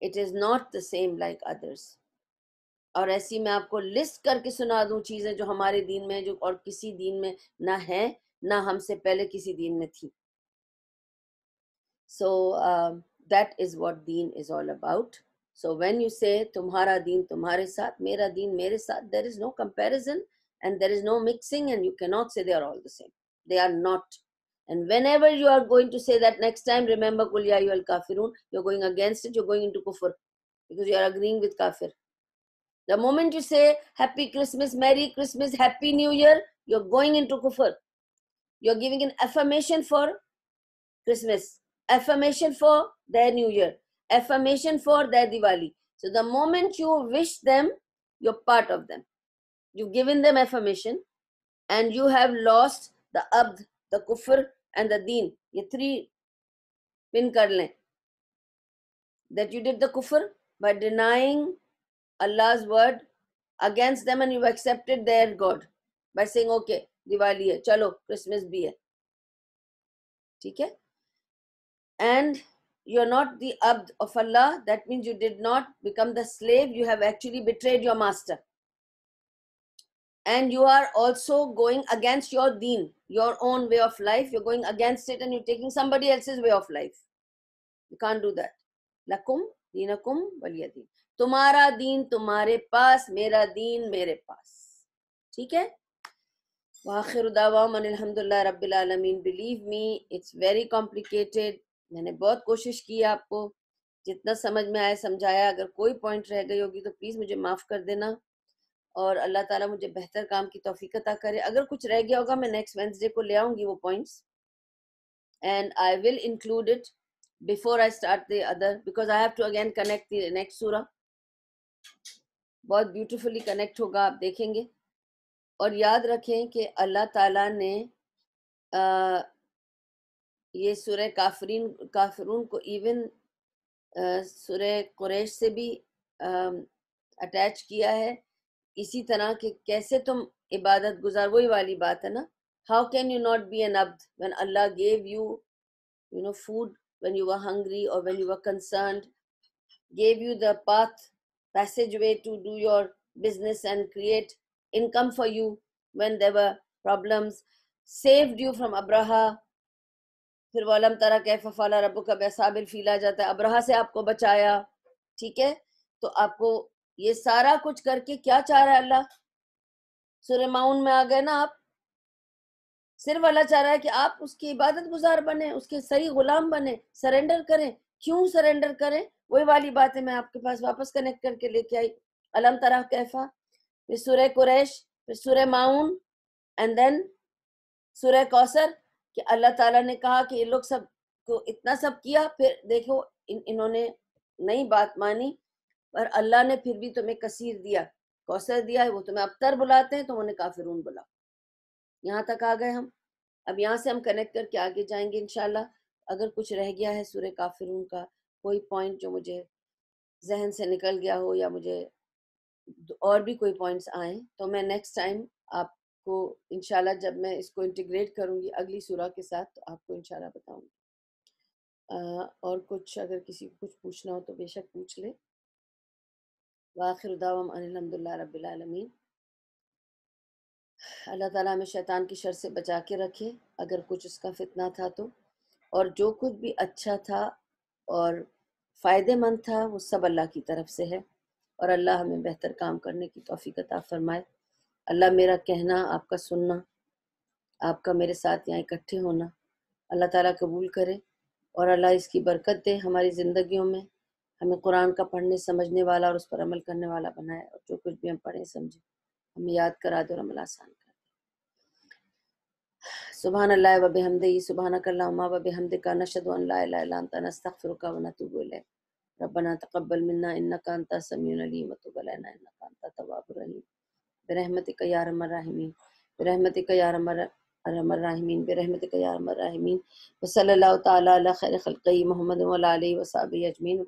It is not the same like others. और ऐसी मैं आपको list करके सुना दूं चीज़ें जो हमारे दीन में जो और किसी दीन में ना है ना हमसे पहले किसी दीन में थी सो दैट इज़ वॉट दीन is all about so when you say तुम्हारा दीन तुम्हारे साथ मेरा दीन मेरे साथ there is no comparison and there is no mixing and you cannot say they are all the same they are not and whenever you are going to say that next time remember kul ya ayyuhal kafirun you're going against it you're going into kufr because you are agreeing with kafir The moment you say Happy Christmas, Merry Christmas, Happy New Year, you're going into kufr. You're giving an affirmation for Christmas, affirmation for their New Year, affirmation for their Diwali. So the moment you wish them, you're part of them. You've given them affirmation and you have lost the abd, the kufr, and the deen. ये three pin कर लें. That you did the kufr by denying Allah's word against them and you accepted their God by saying, okay, Diwali hai, chalo, Christmas bhi hai. ठीक and you're not the abd of Allah. That means you did not become the slave. You have actually betrayed your master. And you are also going against your deen, your own way of life. You're going against it and you're taking somebody else's way of life. You can't do that. Lakum dinakum तुम्हारा दीन तुम्हारे पास मेरा दीन मेरे पास ठीक है वाखिर अलहमदिल्ला रबालमीन believe me it's very complicated मैंने बहुत कोशिश की आपको जितना समझ में आया समझाया अगर कोई पॉइंट रह गई होगी तो प्लीज़ मुझे माफ़ कर देना और अल्लाह ताला मुझे बेहतर काम की तोफ़ी अता करे अगर कुछ रह गया होगा मैं नेक्स्ट वेंसडे को ले आऊँगी वो points and I will include it before I start the other because I have to again connect the next सूरा बहुत ब्यूटीफुली कनेक्ट होगा आप देखेंगे और याद रखें कि अल्लाह ताला ने आ, ये सूर्य काफरीन काफरून को इवन सूर्य कुरैश से भी अटैच किया है इसी तरह के कैसे तुम इबादत गुजार वही वाली बात है ना how can you not be an अब्द one Allah gave you you know food when you were hungry और when you were concerned, gave you the path passageway to do your business and create income for you when there were problems, saved you from Abraha. फिर वलम तरह कैफ फला रबू का बेसाबिल फीला जाता है अब्राह से आपको बचाया ठीक है तो आपको ये सारा कुछ करके क्या चाह रहा है अल्लाह सुर में आ गए ना आप सिर्फ अल्लाह चाह रहा है कि आप उसकी इबादत गुजार बने उसके सही गुलाम बने सरेंडर करें क्यों सरेंडर करें वही वाली बातें मैं आपके पास वापस कनेक्ट करके लेके आई अलम तरह कैफा फिर सुरह कुरैश फिर सुरह माउन एंड देन सुरह कौसर कि अल्लाह ताला ने कहा कि ये लोग सब को इतना सब किया फिर देखो इन इन्होंने नई बात मानी पर अल्लाह ने फिर भी तुम्हें कसीर दिया कौसर दिया है वो तुम्हें अबतर बुलाते हैं तो उन्हें काफिरून बुला यहाँ तक आ गए हम अब यहाँ से हम कनेक्ट करके आगे जाएंगे इनशाला अगर कुछ रह गया है सूर्य काफिरून का कोई पॉइंट जो मुझे जहन से निकल गया हो या मुझे और भी कोई पॉइंट्स आए तो मैं नेक्स्ट टाइम आपको इनशाला जब मैं इसको इंटीग्रेट करूँगी अगली सूरह के साथ तो आपको इनशाला बताऊँगी और कुछ अगर किसी को कुछ पूछना हो तो बेशक पूछ ले वाखिर उदावम अल्लाह ताला हमें शैतान की शर से बचा के रखे अगर कुछ उसका फितना था तो और जो कुछ भी अच्छा था और फ़ायदेमंद था वो सब अल्लाह की तरफ से है और अल्लाह हमें बेहतर काम करने की तोफ़ी फरमाए अल्लाह मेरा कहना आपका सुनना आपका मेरे साथ यहाँ इकट्ठे होना अल्लाह ताला कबूल करे और अल्लाह इसकी बरकत दे हमारी ज़िंदगियों में हमें कुरान का पढ़ने समझने वाला और उस पर अमल करने वाला बनाए और जो कुछ भी हम पढ़ें समझें हमें याद करा दे और अमल आसान करें सुबहान अल्लाह वब हमदे सुबहान कल्लामा वब हमद का नशद ला इलाहा अंता नस्तगफिरुका व नतूबु इलैक रब्बना तक़ब्बल मिन्ना इन्नका अंता समीउल अलीम व तूब अलैना इन्नका अंता तव्वाबुर रहीम बिरहमतिक या अरहमर राहिमीन बिरहमतिक या अरहमर अरहमर राहिमीन बिरहमतिक या अरहमर राहिमीन वसल्लल्लाहु तआला अला खैर खल्क़ी मोहम्मद व अला आलिहि व सहाबी